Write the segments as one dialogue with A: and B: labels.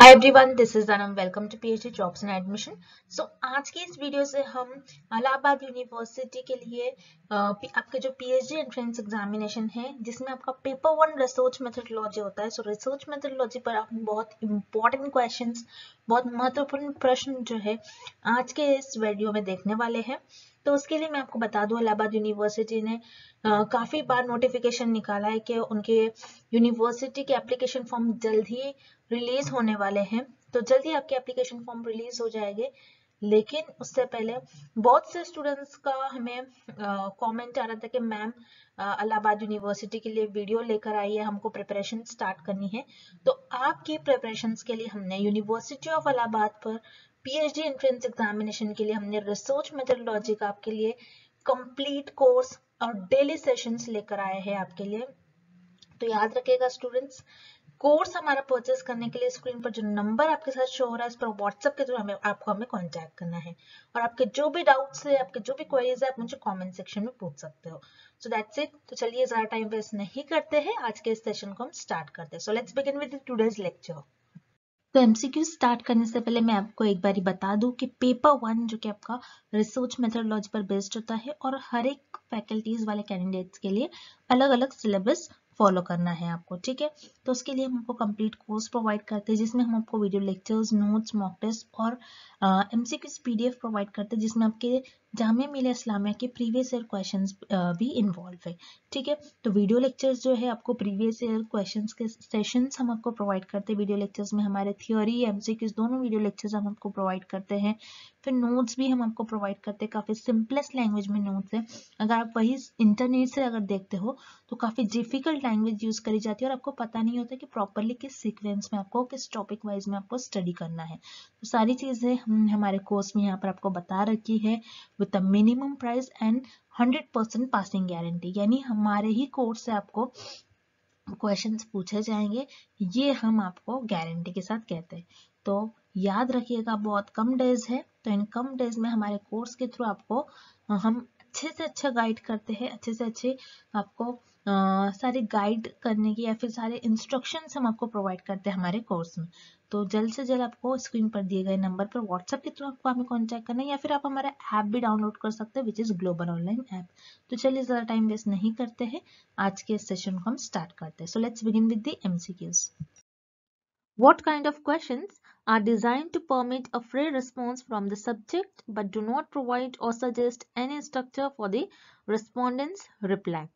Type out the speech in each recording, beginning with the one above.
A: Hi everyone this is Anam welcome to PhD jobs and admission so आज की इस video से हम अलाहाबाद यूनिवर्सिटी के लिए आपके जो पीएचडी एंट्रेंस एग्जामिनेशन है जिसमें आपका पेपर वन रिसर्च मेथडोलॉजी होता है सो रिसर्च मेथडोलॉजी पर आप बहुत इंपॉर्टेंट क्वेश्चन बहुत महत्वपूर्ण प्रश्न जो है आज के इस वीडियो में देखने वाले हैं तो उसके लिए मैं आपको बता दूं इलाहाबाद यूनिवर्सिटी ने आ, काफी बार नोटिफिकेशन निकाला है कि उनके यूनिवर्सिटी के एप्लीकेशन फॉर्म जल्द ही रिलीज होने वाले हैं तो जल्दी आपके एप्लीकेशन फॉर्म रिलीज हो जाएंगे लेकिन उससे पहले बहुत से स्टूडेंट्स का हमें कमेंट आ रहा था कि मैम अलाहाबाद यूनिवर्सिटी के लिए वीडियो लेकर आई है हमको प्रिपरेशन स्टार्ट करनी है तो आपकी प्रिपरेशन के लिए हमने यूनिवर्सिटी ऑफ अलाहाबाद पर पीएचडी एंट्रेंस एग्जामिनेशन के लिए हमने रिसर्च मेथडोलॉजी का आपके लिए कंप्लीट कोर्स और डेली सेशंस लेकर आए हैं आपके लिए तो याद रखेगा स्टूडेंट्स कोर्स हमारा परचेस करने के लिए स्क्रीन पर जो नंबर आपके साथ शो हो रहा है इस पर व्हाट्सएप के थ्रू हमें आपको हमें कॉन्टैक्ट करना है और आपके जो भी डाउट्स है आपके जो भी क्वेरीज है आप मुझे कॉमेंट सेक्शन में पूछ सकते हो सो दैट्स इट तो चलिए ज़्यादा टाइम वेस्ट नहीं करते हैं आज के इस सेशन को हम स्टार्ट करते हैं so let's begin with today's lecture तो एमसीक्यू स्टार्ट करने से पहले मैं आपको एक बार बता दूं कि पेपर वन जो कि आपका रिसर्च मेथडोलॉजी पर बेस्ड होता है और हर एक फैकल्टीज वाले कैंडिडेट्स के लिए अलग अलग सिलेबस फॉलो करना है आपको ठीक है तो उसके लिए हम आपको कंप्लीट कोर्स प्रोवाइड करते हैं जिसमें हम आपको video lectures notes mock test और एम सी पीडीएफ प्रोवाइड करते हैं जिसमें आपके जामिया मिले इस्लामिया के प्रीवियस ईयर क्वेश्चन भी इन्वॉल्व है ठीक है तो वीडियो लेक्चर्स जो है आपको प्रीवियस ईयर क्वेश्चन के सेशन हम आपको प्रोवाइड करते हैं वीडियो लेक्चर्स में हमारे थियोरी एम दोनों वीडियो लेक्चर्स हम आपको प्रोवाइड करते हैं फिर नोट्स भी हम आपको प्रोवाइड करते हैं काफ़ी सिंपलेस्ट लैंग्वेज में नोट्स है अगर आप वही इंटरनेट से अगर देखते हो तो काफ़ी डिफिकल्ट लैंग्वेज यूज़ करी जाती है और आपको पता नहीं होता कि प्रॉपरली किस सीक्वेंस में आपको किस टॉपिक वाइज में आपको स्टडी करना है तो सारी चीज़ें हम हमारे कोर्स में यहाँ पर आपको बता रखी है with the minimum price and hundred percent passing guarantee यानी हमारे ही कोर्स से आपको क्वेश्चंस पूछे जाएंगे ये हम आपको गारंटी के साथ कहते हैं तो याद रखिएगा बहुत कम डेज है तो इन कम डेज में हमारे कोर्स के थ्रू आपको हम अच्छे से अच्छा गाइड करते हैं अच्छे से अच्छे आपको आ, सारे गाइड करने की या फिर सारे इंस्ट्रक्शन हम आपको प्रोवाइड करते हैं हमारे कोर्स में तो जल्द से जल्द आपको स्क्रीन पर दिए गए नंबर पर व्हाट्सएप के थ्रू आपको हमें कॉन्टैक्ट करना है या फिर आप हमारा ऐप भी डाउनलोड कर सकते हैं which is global online app तो चलिए ज़्यादा टाइम वेस्ट नहीं करते हैं आज के सेशन को हम स्टार्ट करते हैं so let's begin with the M What kind of questions are designed to permit a free response from the subject but do not provide or suggest any structure for the respondent's reply?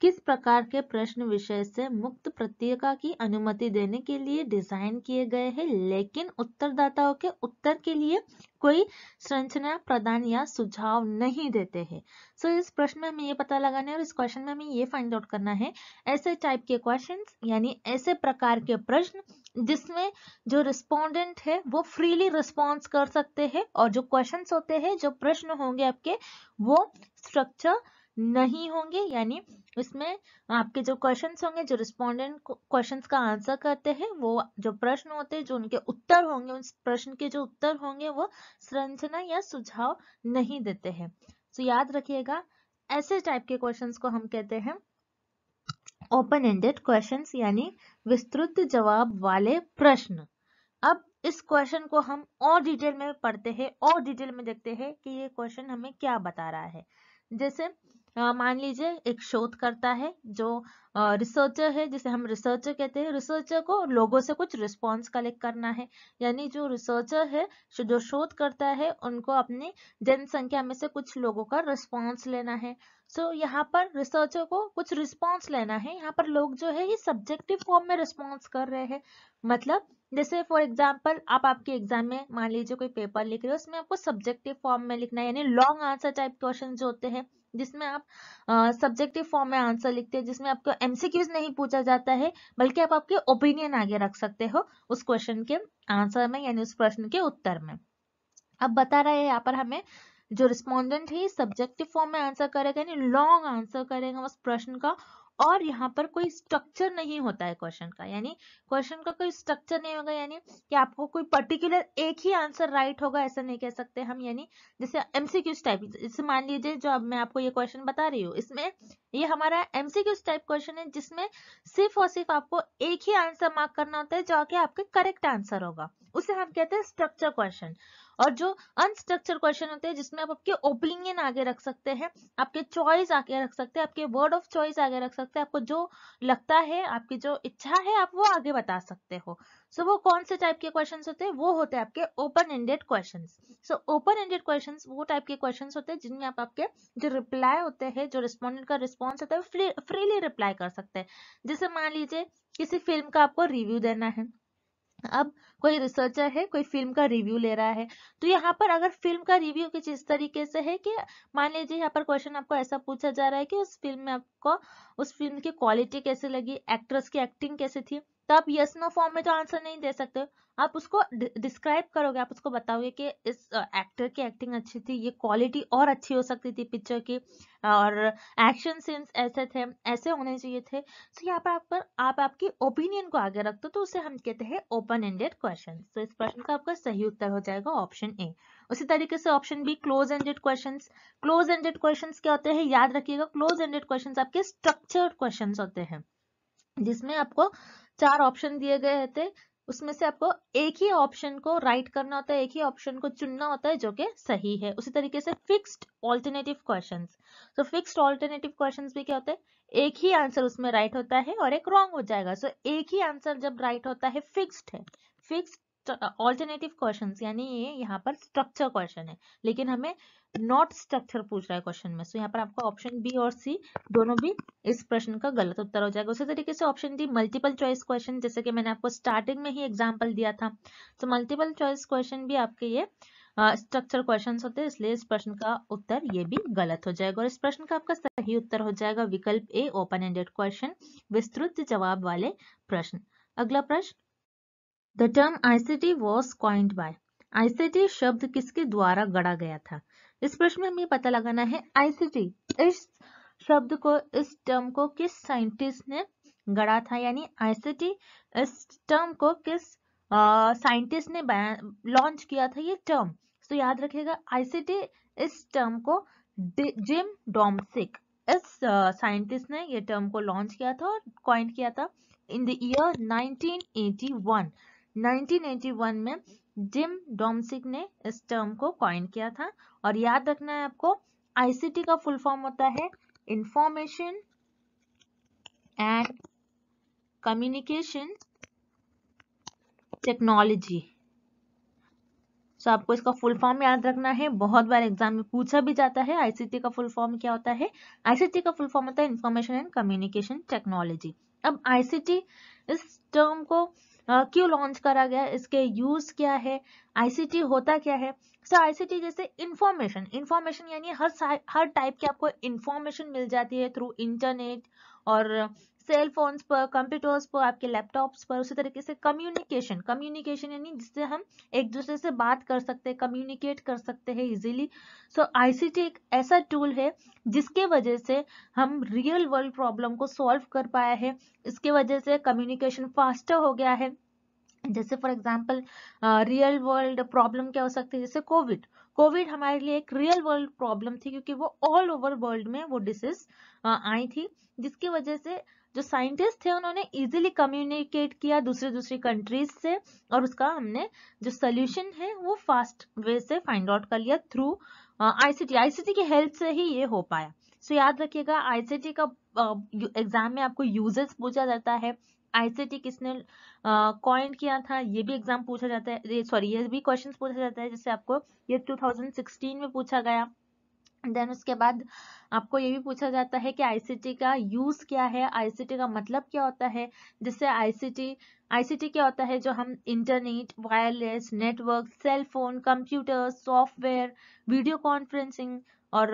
A: किस प्रकार के प्रश्न विषय से मुक्त प्रतिक्रिया की अनुमति देने के लिए डिजाइन किए गए हैं लेकिन उत्तरदाताओं के उत्तर के लिए कोई संरचना प्रदान या सुझाव नहीं देते हैं सो so, इस प्रश्न में हमें ये पता लगाना है और इस क्वेश्चन में हमें ये फाइंड आउट करना है ऐसे टाइप के क्वेश्चन यानी ऐसे प्रकार के प्रश्न जिसमें जो रिस्पोंडेंट है वो फ्रीली रिस्पॉन्स कर सकते हैं और जो क्वेश्चन होते हैं जो प्रश्न होंगे आपके वो स्ट्रक्चर नहीं होंगे यानी इसमें आपके जो क्वेश्चंस होंगे जो रिस्पोंडेंट क्वेश्चंस का आंसर करते हैं वो जो प्रश्न होते हैं जो उनके उत्तर होंगे उस प्रश्न के जो उत्तर होंगे वो संरचना या सुझाव नहीं देते हैं तो so, याद रखिएगा ऐसे टाइप के क्वेश्चंस को हम कहते हैं ओपन एंडेड क्वेश्चन यानी विस्तृत जवाब वाले प्रश्न अब इस क्वेश्चन को हम और डिटेल में पढ़ते हैं और डिटेल में देखते हैं कि ये क्वेश्चन हमें क्या बता रहा है जैसे मान लीजिए एक शोधकर्ता है जो रिसर्चर है जिसे हम रिसर्चर कहते हैं रिसर्चर को लोगों से कुछ रिस्पांस कलेक्ट करना है यानी जो रिसर्चर है जो शोधकर्ता है उनको अपनी जनसंख्या में से कुछ लोगों का रिस्पांस लेना है सो so, यहाँ पर रिसर्चर को कुछ रिस्पांस लेना है यहाँ पर लोग जो है ये सब्जेक्टिव फॉर्म में रिस्पॉन्स कर रहे हैं मतलब जैसे फॉर एग्जाम्पल आप आपके एग्जाम में मान लीजिए कोई पेपर लिख रहे हो उसमें आपको सब्जेक्टिव फॉर्म में लिखना है यानी लॉन्ग आंसर टाइप क्वेश्चन जो होते हैं जिसमें आप सब्जेक्टिव फॉर्म में आंसर लिखते हैं जिसमें आपको एमसीक्यूज नहीं पूछा जाता है बल्कि आप आपके ओपिनियन आगे रख सकते हो उस क्वेश्चन के आंसर में यानी उस प्रश्न के उत्तर में अब बता रहे हैं यहाँ पर हमें जो रिस्पोंडेंट है सब्जेक्टिव फॉर्म में आंसर करेगा यानी लॉन्ग आंसर करेगा उस प्रश्न का और यहाँ पर कोई स्ट्रक्चर नहीं होता है क्वेश्चन का यानी क्वेश्चन का कोई स्ट्रक्चर नहीं होगा यानी कि आपको कोई पर्टिकुलर एक ही आंसर राइट होगा ऐसा नहीं कह सकते हम यानी जैसे एमसीक्यू टाइप जैसे मान लीजिए जो अब मैं आपको ये क्वेश्चन बता रही हूँ इसमें ये हमारा एमसीक्यू टाइप क्वेश्चन है जिसमें सिर्फ और सिर्फ आपको एक ही आंसर मार्क करना होता है जो कि आपके करेक्ट आंसर होगा उसे हम कहते हैं स्ट्रक्चर क्वेश्चन और जो अनस्ट्रक्चर क्वेश्चन होते हैं जिसमें आप आपके ओपिनियन आगे रख सकते हैं आपके चॉइस आगे रख सकते हैं आपके वर्ड ऑफ चॉइस आगे रख सकते हैं आपको जो लगता है आपकी जो इच्छा है आप वो आगे बता सकते हो सो so, वो कौन से टाइप के क्वेश्चन होते हैं वो होते हैं आपके open ended question so open ended question वो टाइप के क्वेश्चन होते हैं जिनमें आप आपके जो रिप्लाई होते हैं जो रिस्पॉन्डेंट का रिस्पॉन्स होता है फ्रीली रिप्लाई कर सकते हैं जैसे मान लीजिए किसी फिल्म का आपको रिव्यू देना है अब कोई रिसर्चर है कोई फिल्म का रिव्यू ले रहा है तो यहाँ पर अगर फिल्म का रिव्यू कुछ इस तरीके से है कि मान लीजिए यहाँ पर क्वेश्चन आपको ऐसा पूछा जा रहा है कि उस फिल्म में आपको उस फिल्म की क्वालिटी कैसे लगी एक्ट्रेस की एक्टिंग कैसे थी तो आप यस नो फॉर्म में तो आंसर नहीं दे सकते आप उसको डिस्क्राइब करोगे आप उसको बताओगे कि इस एक्टर की एक्टिंग अच्छी थी ये क्वालिटी और अच्छी हो सकती थी पिक्चर की और एक्शन सीन्स ऐसे थे ऐसे होने चाहिए थे तो यहाँ पर आप पर आप आपकी ओपिनियन को आगे रखते हो तो उसे हम कहते हैं ओपन एंडेड क्वेश्चन तो इस प्रश्न का आपका सही उत्तर हो जाएगा ऑप्शन ए उसी तरीके से option B close ended question close ended question क्या होते हैं याद रखिएगा क्लोज एंडेड क्वेश्चन आपके स्ट्रक्चर्ड क्वेश्चन होते हैं जिसमें आपको चार ऑप्शन दिए गए थे उसमें से आपको एक ही ऑप्शन को राइट करना होता है एक ही ऑप्शन को चुनना होता है जो कि सही है उसी तरीके से फिक्स्ड ऑल्टरनेटिव क्वेश्चन तो फिक्स्ड ऑल्टरनेटिव क्वेश्चन भी क्या होते हैं एक ही आंसर उसमें राइट होता है और एक रॉन्ग हो जाएगा सो so, एक ही आंसर जब राइट होता है फिक्स्ड है फिक्स्ड ऑल्टरनेटिव क्वेश्चन यानी ये यहाँ पर स्ट्रक्चर क्वेश्चन है लेकिन हमें नॉट स्ट्रक्चर पूछ रहा है क्वेश्चन में सो so, यहाँ पर आपका ऑप्शन बी और सी दोनों भी इस प्रश्न का गलत उत्तर हो जाएगा उसी तरीके से option D multiple choice question जैसे कि मैंने आपको स्टार्टिंग में ही एग्जाम्पल दिया था तो मल्टीपल चॉइस क्वेश्चन भी आपके ये स्ट्रक्चर uh, क्वेश्चन होते हैं इसलिए इस प्रश्न का उत्तर ये भी गलत हो जाएगा और इस प्रश्न का आपका सही उत्तर हो जाएगा विकल्प ए ओपन एंडेड क्वेश्चन विस्तृत जवाब वाले प्रश्न अगला प्रश्न the term ICT was coined by ICT शब्द किसके द्वारा गढ़ा गया था इस प्रश्न में हमें पता लगाना है आईसीटी इस शब्द को इस टर्म को किस साइंटिस्ट ने गढ़ा था यानी आईसीटी इस टर्म को किस साइंटिस्ट ने लॉन्च किया था ये टर्म तो याद रखेगा आईसीटी इस टर्म को जिम डोमसिक इस साइंटिस्ट uh, ने ये टर्म को लॉन्च किया था और क्वाइंट किया था इन द ईयर 1981 1981 में जिम डोमसिक ने इस टर्म को कॉइन किया था और याद रखना है आपको आईसीटी का फुल फॉर्म होता है information and communication technology so आपको इसका फुल फॉर्म याद रखना है बहुत बार एग्जाम में पूछा भी जाता है आईसीटी का फुल फॉर्म क्या होता है आईसीटी का फुल फॉर्म होता है इंफॉर्मेशन एंड कम्युनिकेशन टेक्नोलॉजी अब आईसीटी इस टर्म को क्यों लॉन्च करा गया इसके यूज क्या है आईसीटी होता क्या है सो so, आईसीटी जैसे इंफॉर्मेशन इंफॉर्मेशन यानी हर हर टाइप की आपको इंफॉर्मेशन मिल जाती है थ्रू इंटरनेट और सेल फोन्स पर कंप्यूटर्स पर आपके लैपटॉप्स पर उसी तरीके से कम्युनिकेशन कम्युनिकेशन यानी जिससे हम एक दूसरे से बात कर सकते हैं कम्युनिकेट कर सकते हैं इजीली सो आईसीटी एक ऐसा टूल है जिसके वजह से हम रियल वर्ल्ड प्रॉब्लम को सॉल्व कर पाया है इसके वजह से कम्युनिकेशन फास्टर हो गया है जैसे for example real world problem क्या हो सकती है जैसे कोविड कोविड हमारे लिए एक रियल वर्ल्ड प्रॉब्लम थी क्योंकि वो ऑल ओवर वर्ल्ड में वो डिसीज आई थी जिसकी वजह से जो साइंटिस्ट थे उन्होंने इजीली कम्युनिकेट किया दूसरे दूसरे कंट्रीज से और उसका हमने जो सोल्यूशन है वो फास्ट वे से फाइंड आउट कर लिया थ्रू आईसीटी आईसीटी की हेल्प से ही ये हो पाया सो याद रखिएगा आईसीटी का एग्जाम uh, में आपको यूजेस पूछा जाता है आईसीटी किसने कॉइन uh, किया था ये भी एग्जाम पूछा जाता है सॉरी ये भी क्वेश्चन पूछा जाता है जैसे आपको ये 2016 में पूछा गया देन उसके बाद आपको ये भी पूछा जाता है कि आईसीटी का यूज़ क्या है आईसीटी का मतलब क्या होता है जिससे आईसीटी आईसीटी क्या होता है जो हम internet wireless network cell phone computer software video conferencing और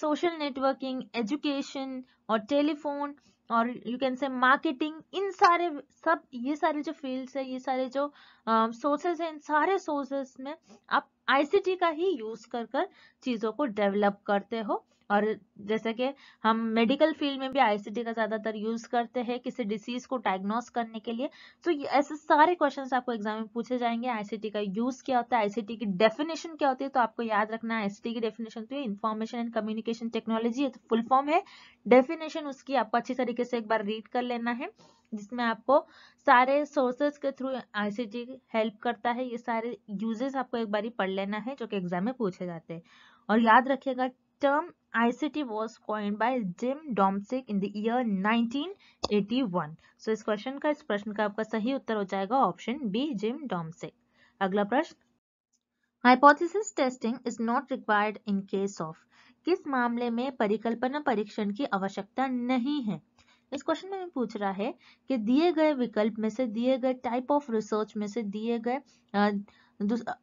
A: सोशल नेटवर्किंग एजुकेशन और टेलीफोन और यू कैन से मार्केटिंग इन सारे सब ये सारे जो फील्ड्स है ये सारे जो सोर्सेस uh, है इन सारे सोर्सेस में आप आईसीटी का ही यूज कर कर चीज़ों को डेवलप करते हो और जैसे कि हम मेडिकल फील्ड में भी आईसीटी का ज़्यादातर यूज़ करते हैं किसी डिसीज़ को डायग्नोस करने के लिए तो ऐसे सारे क्वेश्चन आपको एग्जाम में पूछे जाएंगे आईसीटी का यूज़ क्या होता है आईसीटी की डेफिनेशन क्या होती है तो आपको याद रखना है आईसीटी की डेफिनेशन तो information and communication technology full form है डेफिनेशन उसकी आपको अच्छी तरीके से एक बार रीड कर लेना है जिसमें आपको सारे सोर्सेज के थ्रू आईसीटी हेल्प करता है ये सारे यूजेस आपको एक बार पढ़ लेना है जो कि एग्जाम में पूछे जाते हैं और याद रखिएगा term ICT was coined by Jim Domsick in the year 1981. So इस क्वेश्चन का इस प्रश्न का आपका सही उत्तर हो जाएगा ऑप्शन बी जिम डॉमसिक अगला प्रश्न hypothesis testing is not required in case of किस मामले में परिकल्पना परीक्षण की आवश्यकता नहीं है इस क्वेश्चन में पूछ रहा है कि दिए गए विकल्प में से दिए गए टाइप ऑफ रिसर्च में से दिए गए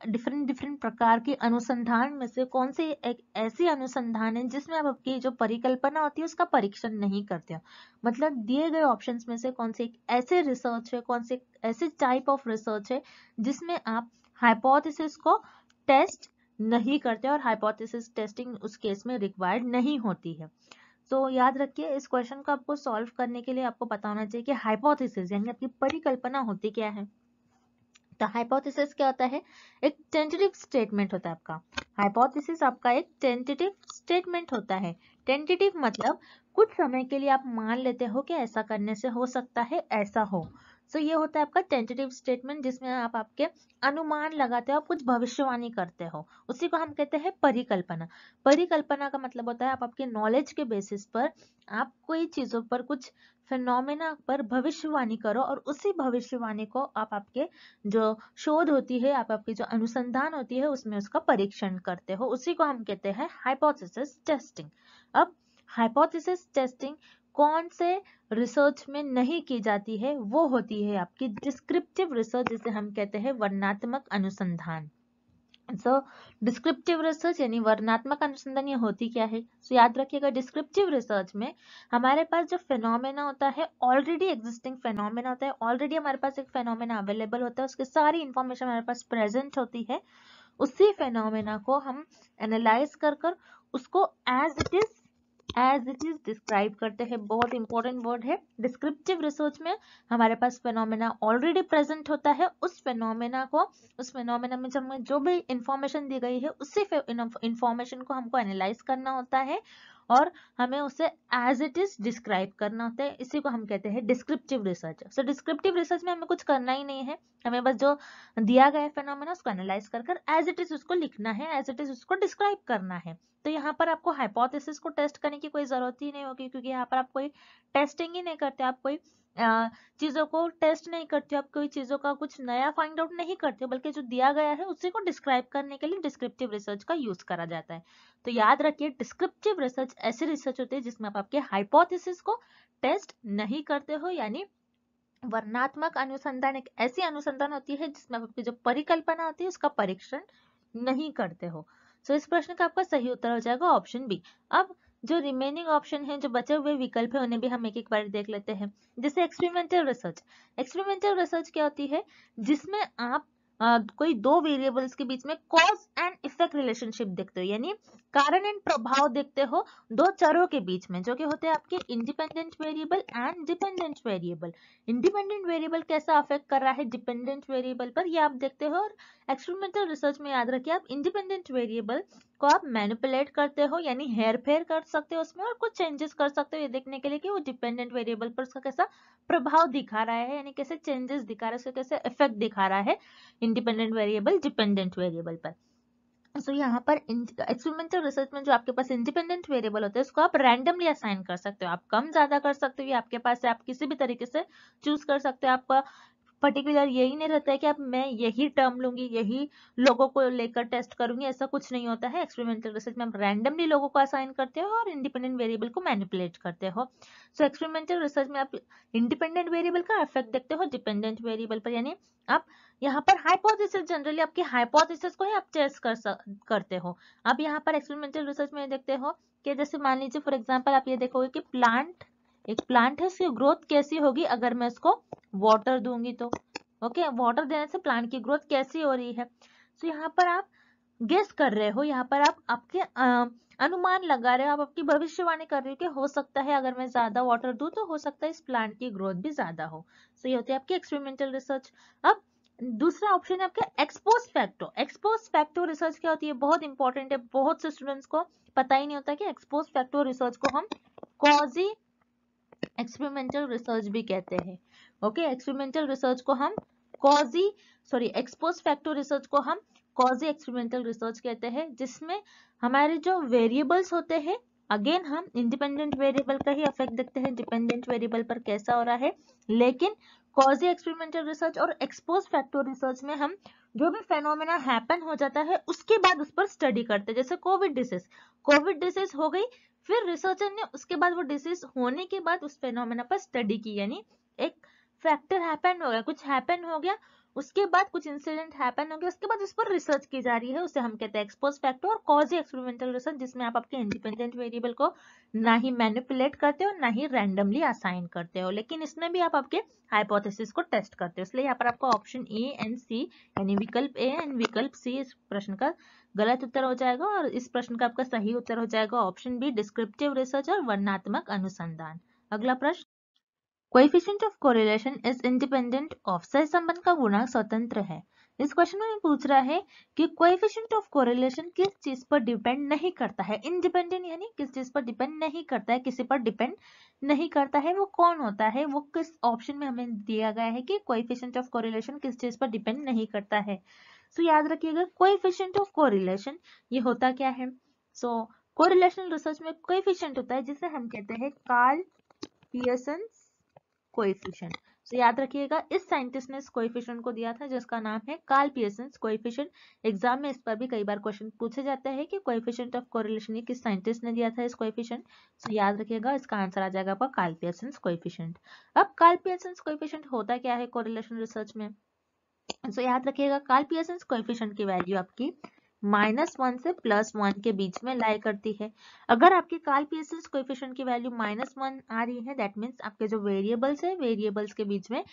A: डिफरेंट डिफरेंट प्रकार के अनुसंधान में से कौन से एक ऐसी अनुसंधान है जिसमें आप आपकी जो परिकल्पना होती है उसका परीक्षण नहीं करते हो मतलब दिए गए ऑप्शंस में से कौन से एक ऐसे रिसर्च है कौन से ऐसे टाइप ऑफ रिसर्च है जिसमें आप हाइपोथेसिस को टेस्ट नहीं करते और हाइपोथेसिस टेस्टिंग उस केस में रिक्वायर्ड नहीं होती है तो याद रखिए इस क्वेश्चन को आपको सॉल्व करने के लिए आपको पता होना चाहिए कि हाइपोथेसिस यानी आपकी परिकल्पना होती क्या है तो हाइपोथेसिस क्या होता है एक टेंटेटिव स्टेटमेंट होता है आपका हाइपोथेसिस आपका एक टेंटेटिव स्टेटमेंट होता है टेंटेटिव मतलब कुछ समय के लिए आप मान लेते हो कि ऐसा करने से हो सकता है ऐसा हो सो so, ये होता है आपका टेंटेटिव स्टेटमेंट जिसमें आप आपके अनुमान लगाते हो आप कुछ भविष्यवाणी करते हो उसी को हम कहते हैं परिकल्पना परिकल्पना का मतलब होता है आप आपके नॉलेज के बेसिस पर आप कोई चीज़ों पर कुछ फिनोमेना पर भविष्यवाणी करो और उसी भविष्यवाणी को आप आपके जो शोध होती है आप आपकी जो अनुसंधान होती है उसमें उसका परीक्षण करते हो उसी को हम कहते हैं हाइपोथेसिस टेस्टिंग अब हाइपोथेसिस टेस्टिंग कौन से रिसर्च में नहीं की जाती है वो होती है आपकी डिस्क्रिप्टिव रिसर्च जिसे हम कहते हैं वर्णात्मक अनुसंधान सो डिस्क्रिप्टिव रिसर्च यानी वर्णात्मक अनुसंधान ये होती क्या है सो so, याद रखिएगा डिस्क्रिप्टिव रिसर्च में हमारे पास जो फेनोमेना होता है ऑलरेडी एग्जिस्टिंग फेनोमेना होता है ऑलरेडी हमारे पास एक फेनोमेना अवेलेबल होता है उसकी सारी इंफॉर्मेशन हमारे पास प्रेजेंट होती है उसी फेनोमेना को हम एनालाइज कर कर उसको as it is as it is describe करते हैं बहुत इंपॉर्टेंट वर्ड है डिस्क्रिप्टिव रिसर्च में हमारे पास फेनोमेना ऑलरेडी प्रेजेंट होता है उस फेनोमेना को उस फेनोमेना में जब हमें जो भी इंफॉर्मेशन दी गई है उसी इंफॉर्मेशन को हमको एनालाइज करना होता है और हमें उसे एज इट इज डिस्क्राइब करना होता है इसी को हम कहते हैं descriptive research so descriptive research में हमें कुछ करना ही नहीं है हमें बस जो दिया गया फेनोमेना उसको एनालाइज कर कर एज इट इज उसको लिखना है एज इट इज उसको डिस्क्राइब करना है तो यहाँ पर आपको हाइपोथेसिस को टेस्ट करने की कोई जरूरत ही नहीं होगी क्योंकि यहाँ पर आप कोई टेस्टिंग ही नहीं करते आप कोई चीज़ों को टेस्ट नहीं करते हो आप कोई चीज़ों का कुछ नया फाइंड आउट नहीं करते हो बल्कि जो दिया गया है उसी को डिस्क्राइब करने के लिए डिस्क्रिप्टिव रिसर्च का यूज़ करा जाता है तो याद रखिए डिस्क्रिप्टिव रिसर्च ऐसे रिसर्च होते हैं जिसमें आप आपके हाइपोथेसिस को टेस्ट नहीं करते हो यानी वर्णात्मक अनुसंधान एक ऐसी अनुसंधान होती है जिसमें आप आपकी जो परिकल्पना होती है उसका परीक्षण नहीं करते हो सो तो so, इस प्रश्न का आपका सही उत्तर हो जाएगा ऑप्शन बी अब जो रिमेनिंग ऑप्शन है जो बचे हुए विकल्प है उन्हें भी हम एक एक बार देख लेते हैं जैसे एक्सपेरिमेंटल रिसर्च एक्सपेरिमेंटल रिसर्च क्या होती है जिसमें आप आ, कोई दो वेरिएबल्स के बीच में कॉज एंड इफेक्ट रिलेशनशिप देखते हो यानी कारण एंड प्रभाव देखते हो दो चरों के बीच में जो कि होते हैं आपके independent variable and dependent variable independent variable कैसा अफेक्ट कर रहा है डिपेंडेंट वेरिएबल पर ये आप देखते हो और एक्सपेरिमेंटल रिसर्च में याद रखिए आप इंडिपेंडेंट वेरिएबल को आप मैनिपुलेट करते हो यानी हेयर फेयर कर सकते हो उसमें और कुछ चेंजेस कर सकते हो ये देखने के लिए कि वो डिपेंडेंट वेरिएबल पर उसका कैसा प्रभाव दिखा रहा है यानी कैसे चेंजेस दिखा रहा है उसका कैसे इफेक्ट दिखा रहा है इंडिपेंडेंट वेरिएबल डिपेंडेंट वेरिएबल पर सो so, यहाँ पर एक्सपेरिमेंटल रिसर्च में जो आपके पास इंडिपेंडेंट वेरिएबल होते हैं उसको आप रैंडमली असाइन कर सकते हो आप कम ज्यादा कर सकते हो ये आपके पास है आप किसी भी तरीके से चूज कर सकते हो आप पर्टिकुलर यही नहीं रहता है कि अब मैं यही टर्म लूंगी यही लोगों को लेकर टेस्ट करूंगी ऐसा कुछ नहीं होता है एक्सपेरिमेंटल रिसर्च में आप रैंडमली लोगों को असाइन करते हो और इंडिपेंडेंट वेरिएबल को मैनिपुलेट करते हो सो एक्सपेरिमेंटल रिसर्च में आप इंडिपेंडेंट वेरिएबल का इफेक्ट देखते हो डिपेंडेंट वेरिएबल पर यानी आप यहाँ पर हाइपोथेसिस जनरली आपकी हाइपोथेसिस को ही आप टेस्ट कर करते हो आप यहाँ पर एक्सपेरिमेंटल रिसर्च में देखते हो कि जैसे मान लीजिए फॉर एग्जाम्पल आप ये देखोगे कि प्लांट एक प्लांट है उसकी ग्रोथ कैसी होगी अगर मैं इसको वाटर दूंगी तो ओके okay, वाटर देने से प्लांट की ग्रोथ कैसी हो रही है सो so, यहाँ पर आप गेस कर रहे हो यहाँ पर आप आपके आ, अनुमान लगा रहे हो आप आपकी भविष्यवाणी कर रहे हो कि हो सकता है अगर मैं ज्यादा वाटर दू तो हो सकता है इस प्लांट की ग्रोथ भी ज्यादा हो सो so, ये होती है आपकी एक्सपेरिमेंटल रिसर्च अब दूसरा ऑप्शन है आपका ex post facto ex post facto research क्या होती है बहुत इंपॉर्टेंट है बहुत से स्टूडेंट्स को पता ही नहीं होता कि एक्सपोज फैक्टो रिसर्च को हम कॉजी एक्सपेरिमेंटल रिसर्च भी कहते हैं ओके एक्सपेरिमेंटल रिसर्च को हम quasi sorry ex post factor research को हम कॉजी एक्सपेरिमेंटल रिसर्च कहते हैं जिसमें हमारे जो वेरिएबल्स होते हैं अगेन हम इंडिपेंडेंट वेरिएबल का ही इफेक्ट देखते हैं डिपेंडेंट वेरिएबल पर कैसा हो रहा है लेकिन कॉजी एक्सपेरिमेंटल रिसर्च और एक्सपोज फैक्टर रिसर्च में हम जो भी फेनोमेना हैपन हो जाता है उसके बाद उस पर स्टडी करते हैं जैसे कोविड डिसीज कोविड डिसीज हो गई फिर रिसर्चर ने उसके बाद वो डिसीज होने के बाद उस फेनोमेना पर स्टडी की यानी एक फैक्टर हैपन हो गया कुछ हैपन हो गया उसके बाद कुछ इंसिडेंट हैपन होंगे उसके बाद उस पर रिसर्च की जा रही है उसे हम कहते हैं एक्सपोज फैक्टर और कॉजी एक्सपेरिमेंटल रिसर्च जिसमें आप आपके इंडिपेंडेंट वेरिएबल को ना ही मैनिपुलेट करते हो ना ही रैंडमली असाइन करते हो लेकिन इसमें भी आप आपके हाइपोथेसिस को टेस्ट करते हो इसलिए यहाँ पर आपको ऑप्शन ए एंड सी यानी विकल्प ए एंड विकल्प सी इस प्रश्न का गलत उत्तर हो जाएगा और इस प्रश्न का आपका सही उत्तर हो जाएगा ऑप्शन बी डिस्क्रिप्टिव रिसर्च और वर्णात्मक अनुसंधान अगला प्रश्न coefficient of correlation is independent of सह संबंध का गुणांक स्वतंत्र है इस क्वेश्चन में पूछ रहा है कि कोएफिशिएंट ऑफ कोरिलेशन किस चीज पर डिपेंड नहीं करता है इंडिपेंडेंट यानी किस चीज पर डिपेंड नहीं करता है किसी पर डिपेंड नहीं करता है वो कौन होता है वो किस ऑप्शन में हमें दिया गया है कि कोएफिशिएंट ऑफ कोरिलेशन किस चीज पर डिपेंड नहीं करता है सो so, याद रखिएगा कोएफिशिएंट ऑफ कोरिलेशन ये होता क्या है सो कोरिलेशन रिसर्च में कोएफिशिएंट होता है जिसे हम कहते हैं कार्ल पियर्सन कोएफिशिएंट तो याद रखिएगा इस साइंटिस्ट ने इस कोएफिशिएंट को दिया था जिसका नाम है कार्ल पियर्सन कोएफिशिएंट एग्जाम में इस पर भी कई बार क्वेश्चन पूछे जाते हैं कि कोएफिशिएंट ऑफ कोरिलेशन ये किस साइंटिस्ट ने दिया था इस कोएफिशिएंट तो याद रखिएगा इसका आंसर आ जाएगा आपका कार्ल पियर्सन कोएफिशिएंट अब कार्ल पियर्सन कोएफिशिएंट होता क्या है कोरिलेशन रिसर्च में सो तो so, याद रखिएगा कार्ल पियर्सन कोएफिशिएंट की वैल्यू आपकी माइनस वन से प्लस वन के बीच में लाई करती है अगर आपके काल पीएसएस कोएफिशिएंट की वैल्यू माइनस वन आ रही है दैट मीन्स आपके जो वेरिएबल्स है वेरिएबल्स के बीच में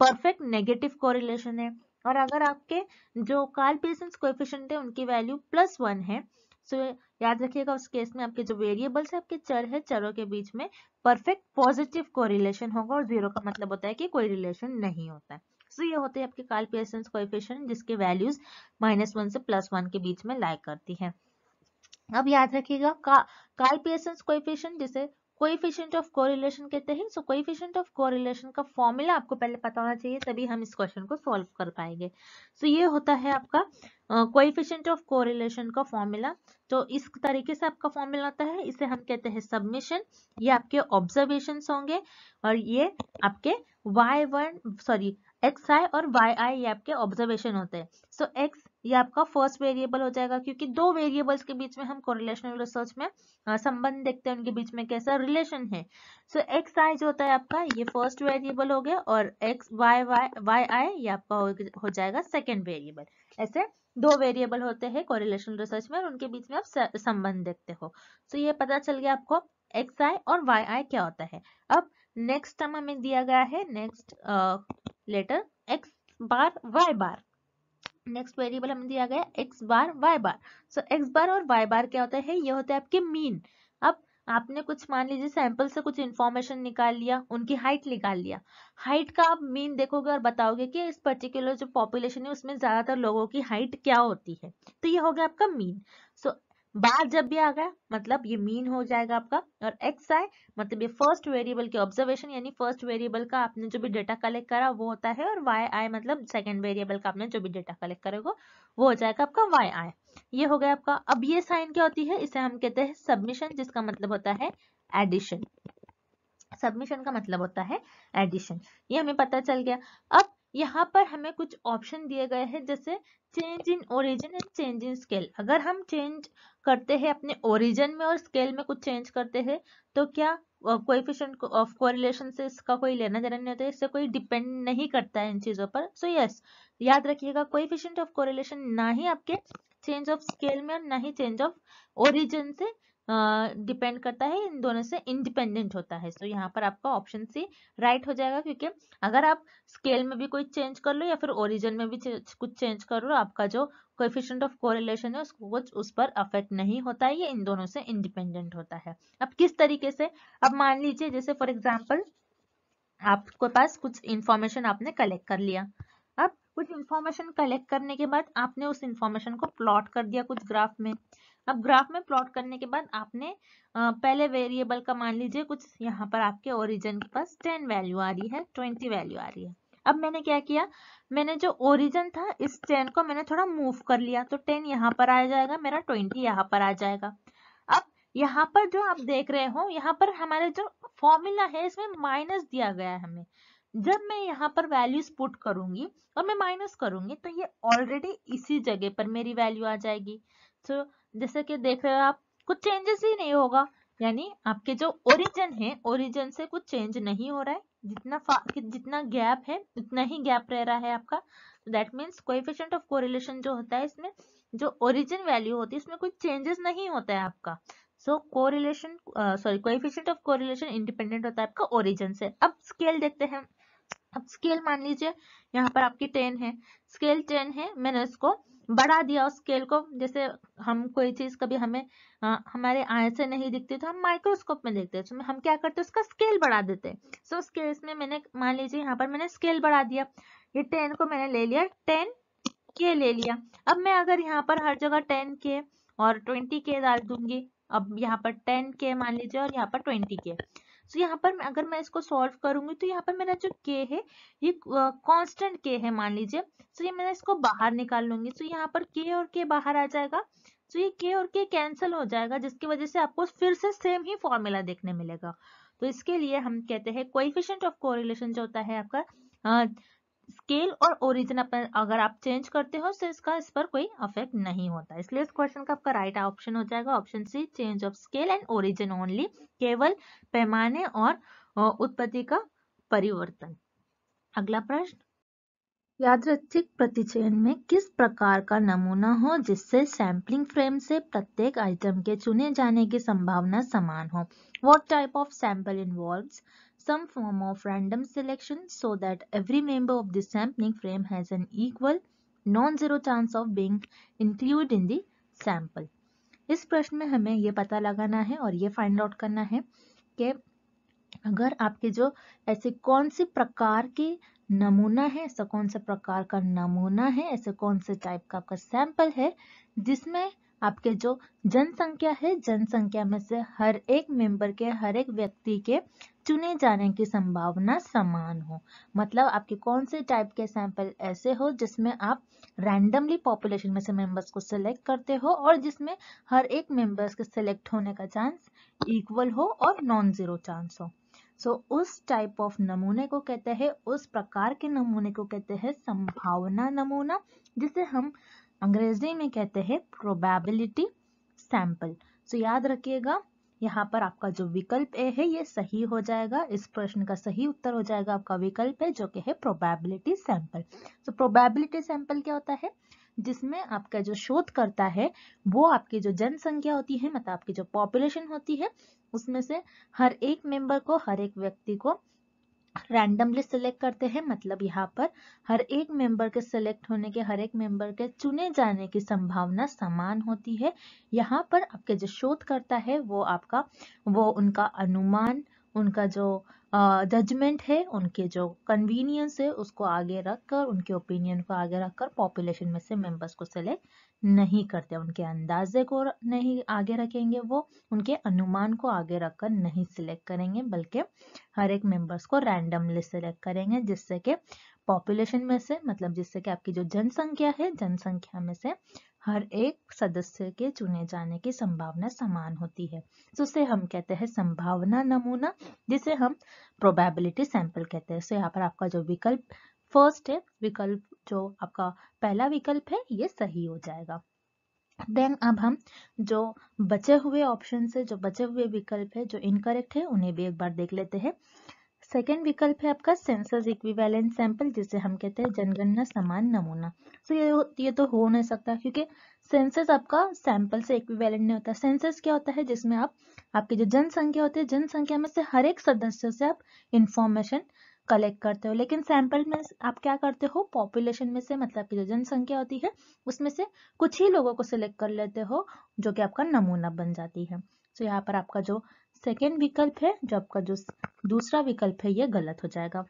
A: परफेक्ट नेगेटिव कोरिलेशन है और अगर आपके जो काल पीएसएस कोएफिशिएंट है उनकी वैल्यू प्लस वन है सो याद रखिएगा उस केस में आपके जो वेरिएबल्स है आपके चर है चरों के बीच में परफेक्ट पॉजिटिव कोरिलेशन होगा और जीरो का मतलब होता है कि कोई रिलेशन नहीं होता है सो ये होते हैं आपके कालपियर्सन कोएफिशिएंट जिसके वैल्यूज माइनस वन से प्लस वन के बीच में लाइक करती है अब याद रखिएगा का, कालपियर्सन कोएफिशिएंट जिसे कोएफिशिएंट ऑफ कोरिलेशन कहते हैं सो कोएफिशिएंट ऑफ कोरिलेशन का फॉर्मूला आपको पहले पता होना चाहिए तभी हम इस क्वेश्चन को सॉल्व कर पाएंगे सो so, ये होता है आपका कोएफिशिएंट ऑफ कोरिलेशन का फॉर्मूला तो इस तरीके से आपका फॉर्मूला आता है इसे हम कहते हैं सबमिशन ये आपके ऑब्जर्वेशन होंगे और ये आपके y1 सॉरी एक्स आई और वाई आई ये आपके ऑब्जर्वेशन होते हैं सो एक्स ये आपका फर्स्ट वेरिएबल हो जाएगा क्योंकि दो वेरिएबल्स के बीच में हम कोरिलेशनल रिसर्च में संबंध देखते हैं उनके बीच में कैसा रिलेशन है सो एक्स आई जो होता है आपका ये फर्स्ट वेरिएबल हो गया और X Y Y Y I ये आपका हो, हो जाएगा सेकेंड वेरिएबल ऐसे दो वेरिएबल होते हैं कोरिलेशन रिसर्च में और उनके बीच में आप संबंध देखते हो सो so, ये पता चल गया आपको एक्स आई और वाई आई क्या होता है अब नेक्स्ट टर्म हमें दिया गया है next letter X bar Y bar next variable हमें दिया गया X bar Y bar so so, X bar और वाई बार क्या होता है ये होता है आपके मीन अब आपने कुछ मान लीजिए सैंपल से कुछ इन्फॉर्मेशन निकाल लिया उनकी हाइट निकाल लिया हाइट का आप मीन देखोगे और बताओगे कि इस पर्टिकुलर जो पॉपुलेशन है उसमें ज्यादातर लोगों की हाइट क्या होती है तो ये हो गया आपका मीन सो बाद जब भी आ गया मतलब ये मीन हो जाएगा आपका और एक्स आई मतलब ये फर्स्ट वेरिएबल के ऑब्जर्वेशन यानी फर्स्ट वेरिएबल का आपने जो भी डाटा कलेक्ट करा वो होता है और वाई आई मतलब सेकेंड वेरिएबल का आपने जो भी डेटा कलेक्ट करेगा वो हो जाएगा आपका वाई आई ये हो गया आपका अब ये साइन क्या होती है इसे हम कहते हैं सबमिशन जिसका मतलब होता है एडिशन सबमिशन का मतलब होता है एडिशन ये हमें पता चल गया अब यहाँ पर हमें कुछ ऑप्शन दिए गए हैं जैसे change in origin and change in scale अगर हम चेंज करते हैं अपने ओरिजिन में और स्केल में कुछ चेंज करते हैं तो क्या कोएफिशिएंट ऑफ कोरिलेशन से इसका कोई लेना देना नहीं होता इससे कोई डिपेंड नहीं करता है इन चीज़ों पर सो so, यस yes, याद रखिएगा कोएफिशिएंट ऑफ कोरिलेशन ना ही आपके चेंज ऑफ स्केल में और ना ही चेंज ऑफ ओरिजिन से डिपेंड uh, करता है इन दोनों से इंडिपेंडेंट होता है सो so, यहाँ पर आपका ऑप्शन सी राइट हो जाएगा क्योंकि अगर आप स्केल में भी कोई चेंज कर लो या फिर ओरिजिन में भी कुछ चेंज कर लो आपका जो कोएफिशिएंट ऑफ कोरिलेशन है उसको कुछ उस पर अफेक्ट नहीं होता है ये इन दोनों से इंडिपेंडेंट होता है अब किस तरीके से अब मान लीजिए जैसे फॉर एग्जाम्पल आपके पास कुछ इंफॉर्मेशन आपने कलेक्ट कर लिया अब कुछ इंफॉर्मेशन कलेक्ट करने के बाद आपने उस इंफॉर्मेशन को प्लॉट कर दिया कुछ ग्राफ में अब ग्राफ में प्लॉट करने के बाद आपने पहले वेरिएबल का मान लीजिए कुछ यहाँ पर आपके ओरिजिन के पास टेन वैल्यू आ रही है ट्वेंटी वैल्यू आ रही है अब मैंने क्या किया मैंने जो ओरिजिन था इस टेन को मैंने थोड़ा मूव कर लिया तो टेन यहाँ पर आ जाएगा मेरा ट्वेंटी यहाँ पर आ जाएगा अब यहाँ पर जो आप देख रहे हो यहाँ पर हमारे जो फॉर्मूला है इसमें माइनस दिया गया है हमें जब मैं यहाँ पर वैल्यूज पुट करूंगी और मैं माइनस करूंगी तो ये ऑलरेडी इसी जगह पर मेरी वैल्यू आ जाएगी तो so, जैसे कि देख रहे हो आप कुछ चेंजेस ही नहीं होगा यानी आपके जो ओरिजिन है ओरिजिन से कुछ चेंज नहीं हो रहा है जितना जितना गैप है उतना ही गैप रह रहा है आपका that means coefficient of correlation जो होता है इसमें जो ओरिजिन वैल्यू होती है इसमें कोई चेंजेस नहीं होता है आपका so correlation sorry coefficient of correlation independent होता है आपका ओरिजिन से अब स्केल देखते हैं अब स्केल मान लीजिए यहाँ पर आपकी टेन है स्केल टेन है मैंने इसको बढ़ा दिया उस स्केल को जैसे हम कोई चीज कभी हमें आ, हमारे आय से नहीं दिखती तो हम माइक्रोस्कोप में देखते हैं तो हम क्या करते हैं उसका स्केल बढ़ा देते हैं सो so, स्केल्स में मैंने मान लीजिए यहाँ पर मैंने स्केल बढ़ा दिया ये टेन को मैंने ले लिया टेन के ले लिया अब मैं अगर यहाँ पर हर जगह टेन के और ट्वेंटी के डाल दूंगी अब यहाँ पर टेन के मान लीजिए और यहाँ पर ट्वेंटी के सो यहाँ पर मैं अगर मैं इसको सॉल्व करूंगी तो यहाँ पर मेरा जो के है ये कांस्टेंट के है मान लीजिए सो ये मैं इसको बाहर निकाल लूंगी सो यहाँ पर के और के बाहर आ जाएगा सो ये के और के कैंसिल हो जाएगा जिसकी वजह से आपको फिर से सेम ही फॉर्मूला देखने मिलेगा तो इसके लिए हम कहते हैं कोइफिशियंट ऑफ कोरिलेशन जो होता है आपका स्केल और ओरिजिन अपन अगर आप चेंज करते हो तो इसका इस पर कोई अफेक्ट नहीं होता इसलिए इस क्वेश्चन का आपका राइट ऑप्शन हो जाएगा option C change of scale and origin only केवल पैमाने और उत्पत्ति का परिवर्तन अगला प्रश्न यादृच्छिक प्रतिचयन में किस प्रकार का नमूना हो जिससे सैंपलिंग फ्रेम से प्रत्येक आइटम के चुने जाने की संभावना समान हो what type of sample involve some form of random selection so that every member of the sampling frame has an equal non-zero chance of being included in the sample. इस प्रश्न में हमें ये पता लगाना है और ये फाइंड आउट करना है कि अगर आपके जो ऐसे कौन से प्रकार के नमूना है ऐसा कौन सा प्रकार का नमूना है ऐसे कौन से टाइप का आपका सैंपल है जिसमें आपके जो जनसंख्या है जनसंख्या में से हर एक मेंबर के हर एक व्यक्ति के चुने जाने की संभावना समान हो मतलब आपके कौन से टाइप के सैंपल ऐसे हो जिसमें आप रैंडमली पॉपुलेशन में से मेंबर्स को सिलेक्ट करते हो और जिसमें हर एक मेंबर्स के सिलेक्ट होने का चांस इक्वल हो और नॉन जीरो चांस हो सो so, उस टाइप ऑफ नमूने को कहते हैं उस प्रकार के नमूने को कहते हैं संभावना नमूना जिसे हम अंग्रेजी में कहते हैं प्रोबेबिलिटी सैंपल सो याद रखिएगा यहाँ पर आपका जो विकल्प ए है ये सही हो जाएगा इस प्रश्न का सही उत्तर हो जाएगा आपका विकल्प है जो कि है प्रोबेबिलिटी सैंपल तो प्रोबेबिलिटी सैंपल क्या होता है जिसमें आपका जो शोध करता है वो आपकी जो जनसंख्या होती है मतलब आपकी जो पॉपुलेशन होती है उसमें से हर एक मेंबर को हर एक व्यक्ति को रैंडमली सिलेक्ट करते हैं मतलब यहाँ पर हर एक मेंबर के सिलेक्ट होने के हर एक मेंबर के चुने जाने की संभावना समान होती है यहाँ पर आपके जो शोधकर्ता है वो आपका वो उनका अनुमान उनका जो जजमेंट है उनके जो कन्वीनियंस है उसको आगे रखकर उनके ओपिनियन को आगे रखकर पॉपुलेशन में से मेंबर्स को सेलेक्ट नहीं करते उनके अंदाजे को नहीं आगे रखेंगे वो उनके अनुमान को आगे रखकर नहीं सिलेक्ट करेंगे बल्कि हर एक मेंबर्स को रैंडमली सिलेक्ट करेंगे जिससे कि पॉपुलेशन में से मतलब जिससे कि आपकी जो जनसंख्या है जनसंख्या में से हर एक सदस्य के चुने जाने की संभावना समान होती है तो उसे हम कहते हैं संभावना नमूना जिसे हम प्रोबेबिलिटी सैंपल कहते हैं यहाँ पर आपका जो विकल्प फर्स्ट है विकल्प जो आपका पहला विकल्प है ये सही हो जाएगा देन अब हम जो बचे हुए ऑप्शन है जो बचे हुए विकल्प है जो इनकरेक्ट है उन्हें भी एक बार देख लेते हैं सेकेंड विकल्प है आपका सेंसस इक्विवेलेंट सैंपल जिसे हम कहते हैं जनगणना समान नमूना सो so, ये ये तो हो नहीं सकता क्योंकि सेंसस आपका सैंपल से इक्विवेलेंट नहीं होता सेंसस क्या होता है जिसमें आप आपकी जो जनसंख्या होती है जनसंख्या में से हर एक सदस्य से आप इंफॉर्मेशन कलेक्ट करते हो लेकिन सैंपल में आप क्या करते हो पॉपुलेशन में से मतलब की जो जनसंख्या होती है उसमें से कुछ ही लोगों को सिलेक्ट कर लेते हो जो कि आपका नमूना बन जाती है सो so, यहाँ पर आपका जो सेकेंड विकल्प है जो आपका जो दूसरा विकल्प है ये गलत हो जाएगा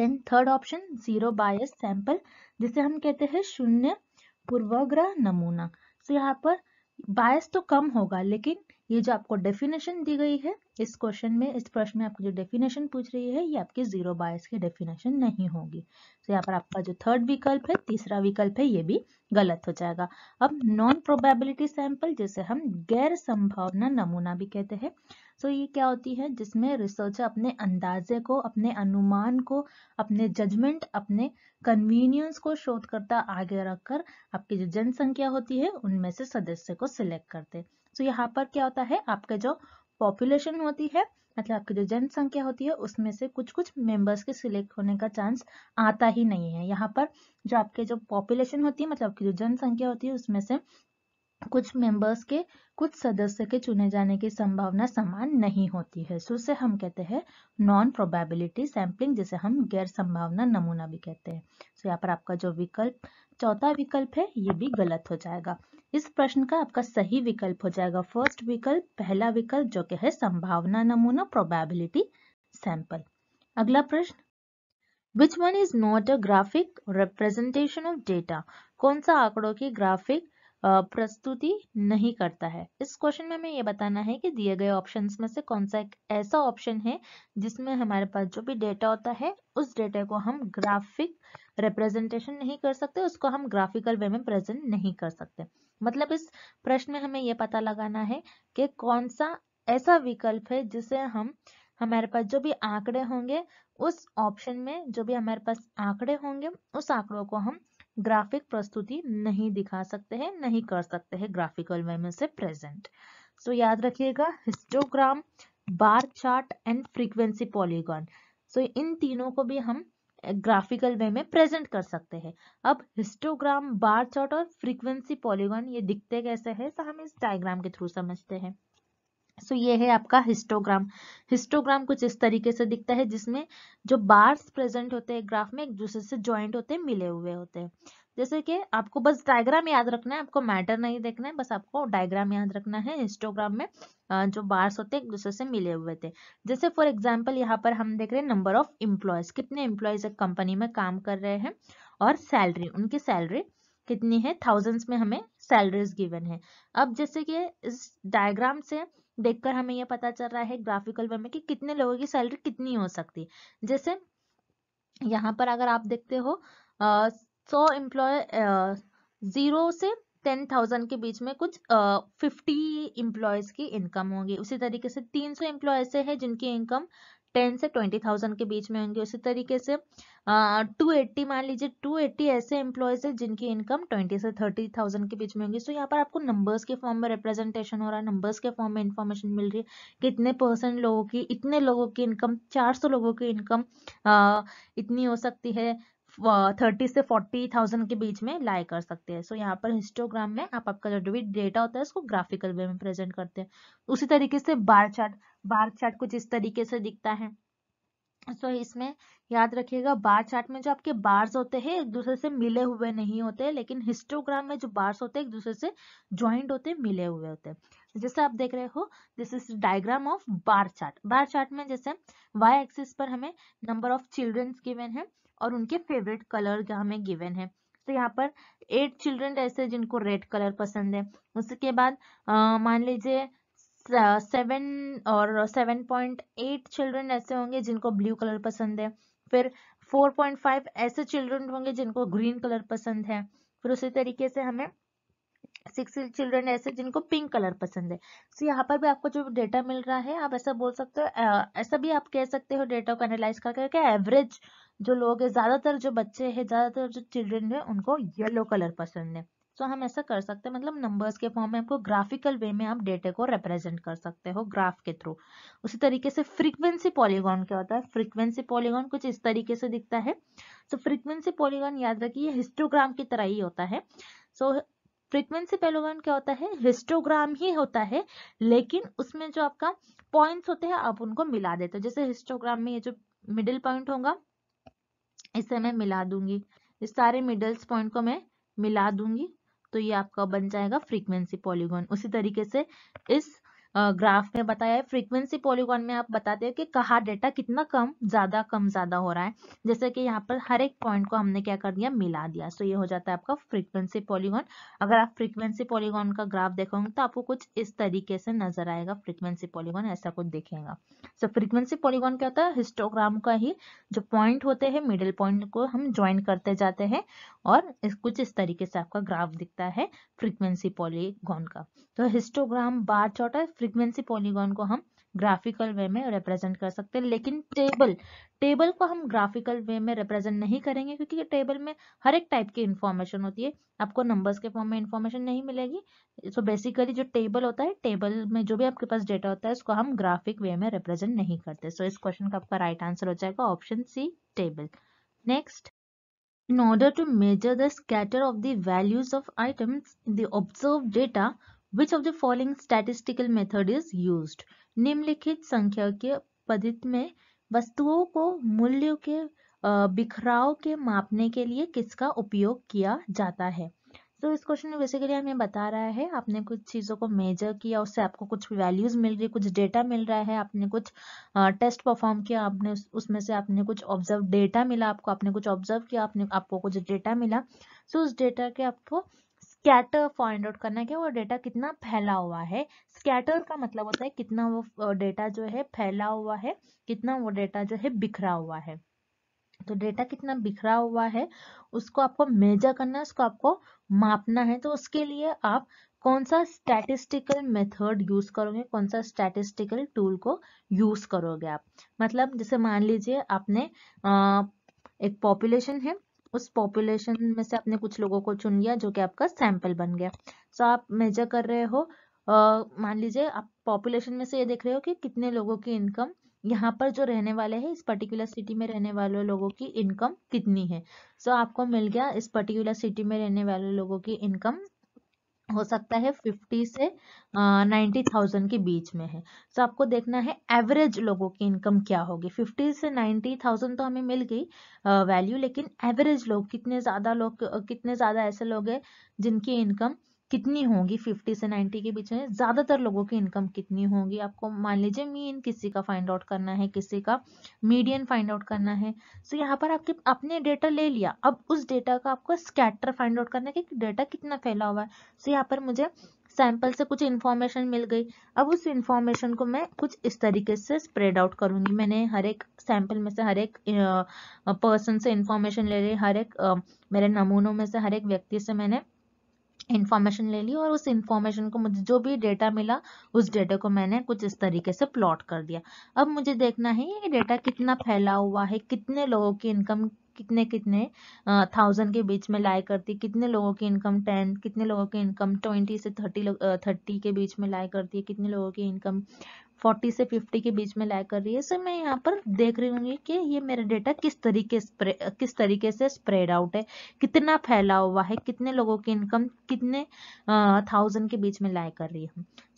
A: then third option zero bias sample जिसे हम कहते हैं शून्य पूर्वाग्रह नमूना तो यहाँ पर बायस तो कम होगा लेकिन ये जो आपको डेफिनेशन दी गई है इस क्वेश्चन में इस प्रश्न में आपको जो डेफिनेशन पूछ रही है ये आपकी जीरो बायस की डेफिनेशन नहीं होगी तो यहाँ पर आपका जो थर्ड विकल्प है तीसरा विकल्प है ये भी गलत हो जाएगा अब नॉन प्रोबेबिलिटी सैंपल जिसे हम गैर संभावना नमूना भी कहते हैं सो तो ये क्या होती है जिसमें रिसर्चर अपने अंदाजे को अपने अनुमान को अपने जजमेंट अपने कन्वीनियंस को शोधकर्ता आगे रखकर आपकी जो जनसंख्या होती है उनमें से सदस्य को सिलेक्ट करते हैं सो यहाँ पर क्या होता है आपका जो मतलब पॉपुलेशन होती है मतलब आपकी जो जनसंख्या होती है उसमें से कुछ कुछ मेंबर्स के सिलेक्ट होने का चांस आता ही नहीं है यहाँ पर जो आपके जो पॉपुलेशन होती है मतलब आपकी जो जनसंख्या होती है उसमें से कुछ मेंबर्स के कुछ सदस्य के चुने जाने की संभावना समान नहीं होती है सो उसे हम कहते हैं नॉन प्रोबेबिलिटी सैम्पलिंग जिसे हम गैर संभावना नमूना भी कहते हैं सो यहाँ पर आपका जो विकल्प चौथा विकल्प है ये भी गलत हो जाएगा इस प्रश्न का आपका सही विकल्प हो जाएगा फर्स्ट विकल्प पहला विकल्प जो कि है संभावना नमूना प्रोबेबिलिटी सैंपल अगला प्रश्न which one is not a graphic representation of data कौन सा आंकड़ों की ग्राफिक प्रस्तुति नहीं करता है इस क्वेश्चन में हमें यह बताना है कि दिए गए ऑप्शंस में से कौन सा एक ऐसा ऑप्शन है जिसमें हमारे पास जो भी डेटा होता है उस डेटा को हम ग्राफिक रिप्रेजेंटेशन नहीं कर सकते उसको हम ग्राफिकल वे में प्रेजेंट नहीं कर सकते मतलब इस प्रश्न में हमें यह पता लगाना है कि कौन सा ऐसा विकल्प है जिसे हम हमारे पास जो भी आंकड़े होंगे उस ऑप्शन में जो भी हमारे पास आंकड़े होंगे उस आंकड़ों को हम ग्राफिक प्रस्तुति नहीं दिखा सकते हैं नहीं कर सकते हैं ग्राफिकल वे में से प्रेजेंट सो so, याद रखिएगा histogram bar chart and frequency polygon so इन तीनों को भी हम ग्राफिकल वे में प्रेजेंट कर सकते हैं अब हिस्टोग्राम बार चार्ट और फ्रीक्वेंसी पॉलीगॉन ये दिखते कैसे हैं तो हम इस डायग्राम के थ्रू समझते हैं सो so, ये है आपका हिस्टोग्राम हिस्टोग्राम कुछ इस तरीके से दिखता है जिसमें जो बार्स प्रेजेंट होते हैं ग्राफ में एक दूसरे से ज्वाइंट होते हैं मिले हुए होते हैं जैसे कि आपको बस डायग्राम याद रखना है आपको मैटर नहीं देखना है बस आपको डायग्राम याद रखना है हिस्टोग्राम में जो बार्स होते हैं एक दूसरे से मिले हुए थे जैसे फॉर एग्जाम्पल यहाँ पर हम देख रहे हैं नंबर ऑफ एम्प्लॉयज कितने एम्प्लॉयज एक कंपनी में काम कर रहे हैं और सैलरी उनकी सैलरी कितनी है थाउजेंड्स में हमें सैलरीज गिवन है अब जैसे कि इस डायग्राम से देखकर हमें यह पता चल रहा है ग्राफिकल वे में कि कितने लोगों की सैलरी कितनी हो सकती है जैसे यहाँ पर अगर आप देखते हो सौ एम्प्लॉय जीरो से टेन थाउजेंड के बीच में कुछ फिफ्टी एम्प्लॉयज़ की इनकम होगी उसी तरीके से तीन सौ एम्प्लॉय ऐसे है जिनकी इनकम टेन से ट्वेंटी थाउजेंड के बीच में होंगे उसी तरीके से टू एट्टी मान लीजिए टू एट्टी ऐसे एम्प्लॉयज है जिनकी इनकम ट्वेंटी से थर्टी थाउजेंड के बीच में होंगी सो यहाँ पर आपको नंबर्स के फॉर्म में रिप्रेजेंटेशन हो रहा है नंबर्स के फॉर्म में इन्फॉर्मेशन मिल रही है कितने परसेंट लोगों की इतने लोगों की इनकम चार सौ लोगों की इनकम इतनी हो सकती है थर्टी से फोर्टी थाउजेंड के बीच में लाए कर सकते हैं सो so, यहाँ पर हिस्टोग्राम में आप आपका जो भी डेटा होता है उसको ग्राफिकल वे में प्रेजेंट करते हैं उसी तरीके से बार चार्ट बार चार्ट कुछ इस तरीके से दिखता है सो so, इसमें याद रखिएगा बार चार्ट में जो आपके बार्स होते हैं एक दूसरे से मिले हुए नहीं होते लेकिन हिस्टोग्राम में जो बार्स होते हैं एक दूसरे से ज्वाइंट होते मिले हुए होते हैं जैसे आप देख रहे हो this is diagram of bar chart bar chart में जैसे वाई एक्सिस पर हमें नंबर ऑफ चिल्ड्रंस गिवेन है और उनके फेवरेट कलर हमें में गिवन है तो यहाँ पर एट चिल्ड्रन ऐसे जिनको रेड कलर पसंद है उसके बाद मान लीजिए सेवन और सेवन पॉइंट एट चिल्ड्रन ऐसे होंगे जिनको ब्लू कलर पसंद है फिर फोर पॉइंट फाइव ऐसे चिल्ड्रन होंगे जिनको ग्रीन कलर पसंद है फिर उसी तरीके से हमें सिक्स चिल्ड्रन ऐसे जिनको पिंक कलर पसंद है सो तो so, यहाँ पर भी आपको जो डेटा मिल रहा है आप ऐसा बोल सकते हो ऐसा भी आप कह सकते हो डेटा को एनालाइज करके एवरेज जो लोग है ज़्यादातर जो बच्चे हैं ज़्यादातर जो चिल्ड्रेन है उनको येलो कलर पसंद है सो so, हम ऐसा कर सकते हैं मतलब नंबर्स के फॉर्म में आपको ग्राफिकल वे में आप डेटे को रिप्रेजेंट कर सकते हो ग्राफ के थ्रू उसी तरीके से फ्रीक्वेंसी पॉलीगॉन क्या होता है फ्रीक्वेंसी पॉलीगॉन कुछ इस तरीके से दिखता है सो फ्रीक्वेंसी पॉलीगॉन याद रखिए हिस्टोग्राम की तरह ही होता है सो फ्रिक्वेंसी फ्रीक्वेंसी पॉलीगॉन क्या होता है हिस्टोग्राम ही होता है लेकिन उसमें जो आपका पॉइंट्स होते हैं आप उनको मिला देते हो जैसे हिस्टोग्राम में ये जो मिडिल पॉइंट होगा इसे मैं मिला दूंगी इस सारे मिडल्स पॉइंट को मैं मिला दूंगी तो ये आपका बन जाएगा फ्रीक्वेंसी पॉलीगॉन उसी तरीके से इस ग्राफ में बताया है फ्रीक्वेंसी पॉलीगॉन में आप बताते हो कि कहा डेटा कितना कम ज्यादा कम ज्यादा हो रहा है जैसे कि यहाँ पर हर एक पॉइंट को हमने क्या कर दिया मिला दिया सो ये हो जाता है आपका फ्रीक्वेंसी पॉलीगॉन अगर आप फ्रीक्वेंसी पॉलीगॉन का ग्राफ देखोगे तो आपको कुछ इस तरीके से नजर आएगा फ्रीक्वेंसी पॉलीगॉन ऐसा कुछ देखेगा सो फ्रीक्वेंसी पॉलीगॉन क्या होता है हिस्टोग्राम का ही जो पॉइंट होते हैं मिडिल पॉइंट को हम ज्वाइन करते जाते हैं और इस कुछ इस तरीके से आपका ग्राफ दिखता है फ्रीक्वेंसी पॉलीगॉन का तो हिस्टोग्राम बार चौटा फ्रीक्वेंसी पॉलीगॉन को हम ग्राफिकल वे में रिप्रेजेंट कर सकते हैं लेकिन टेबल टेबल को हम ग्राफिकल वे में रिप्रेजेंट नहीं करेंगे क्योंकि टेबल में हर एक टाइप की इन्फॉर्मेशन होती है आपको नंबर्स के फॉर्म में इन्फॉर्मेशन नहीं मिलेगी सो so बेसिकली जो टेबल होता है टेबल में जो भी आपके पास डेटा होता है उसको हम ग्राफिक वे में रिप्रेजेंट नहीं करते सो so इस क्वेश्चन का आपका राइट आंसर हो जाएगा option C table next in order to measure the scatter of the values of items the observed data which of the following statistical method is use निम्नलिखित संख्या के पद्धति में वस्तुओं को मूल्यों के बिखराव के मापने के लिए किसका उपयोग किया जाता है तो so, इस क्वेश्चन में बेसिकली हमें बता रहा है आपने कुछ चीज़ों को मेजर किया उससे आपको कुछ वैल्यूज़ मिल रही कुछ डेटा मिल रहा है आपने कुछ टेस्ट परफॉर्म किया आपने उसमें से आपने कुछ ऑब्जर्व डेटा मिला आपको आपने कुछ ऑब्जर्व किया आपने आपको कुछ डेटा मिला सो so, उस डेटा के आपको स्कैटर फाइंड आउट करना है कि वो डेटा कितना फैला हुआ है स्कैटर का मतलब होता है कितना वो डेटा जो है फैला हुआ है कितना वो डेटा जो है बिखरा हुआ है तो डेटा कितना बिखरा हुआ है उसको आपको मेजर करना है उसको आपको मापना है तो उसके लिए आप कौन सा स्टैटिस्टिकल मेथड यूज करोगे कौन सा स्टैटिस्टिकल टूल को यूज करोगे आप मतलब जैसे मान लीजिए आपने आ, एक पॉपुलेशन है उस पॉपुलेशन में से आपने कुछ लोगों को चुन लिया जो कि आपका सैंपल बन गया सो आप मेजर कर रहे हो मान लीजिए आप पॉपुलेशन में से ये देख रहे हो कि कितने लोगों की इनकम यहाँ पर जो रहने वाले हैं इस पर्टिकुलर सिटी में रहने वाले लोगों की इनकम कितनी है सो so, आपको मिल गया इस पर्टिकुलर सिटी में रहने वाले लोगों की इनकम हो सकता है फिफ्टी से नाइन्टी थाउजेंड के बीच में है सो so, आपको देखना है एवरेज लोगों की इनकम क्या होगी फिफ्टी से नाइन्टी थाउजेंड तो हमें मिल गई वैल्यू लेकिन एवरेज लोग कितने ज़्यादा लोग कितने ज़्यादा ऐसे लोग हैं जिनकी इनकम कितनी होंगी 50 से 90 के बीच में ज़्यादातर लोगों की इनकम कितनी होगी आपको मान लीजिए मीन किसी का फाइंड आउट करना है किसी का मीडियन फाइंड आउट करना है सो so, यहाँ पर आपके आपने डेटा ले लिया अब उस डेटा का आपको स्कैटर फाइंड आउट करना है कि डेटा कितना फैला हुआ है सो so, यहाँ पर मुझे सैंपल से कुछ इन्फॉर्मेशन मिल गई अब उस इन्फॉर्मेशन को मैं कुछ इस तरीके से स्प्रेड आउट करूंगी मैंने हर एक सैंपल में से हर एक पर्सन से इन्फॉर्मेशन ले रही हर एक मेरे नमूनों में से हर एक व्यक्ति से मैंने इन्फॉर्मेशन ले ली और उस इन्फॉर्मेशन को मुझे जो भी डेटा मिला उस डेटा को मैंने कुछ इस तरीके से प्लॉट कर दिया अब मुझे देखना है ये डेटा कितना फैला हुआ है कितने लोगों की इनकम कितने कितने थाउजेंड के बीच में लाई करती कितने लोगों की इनकम टेन कितने लोगों की इनकम ट्वेंटी से थर्टी थर्टी के बीच में लाई करती है कितने लोगों की इनकम फोर्टी से फिफ्टी के बीच में लाइक कर रही है सो मैं यहाँ पर देख रही हूँ कि ये मेरा डेटा किस तरीके किस तरीके से स्प्रेड आउट है कितना फैला हुआ है कितने लोगों की इनकम कितने थाउजेंड के बीच में लाइक कर रही है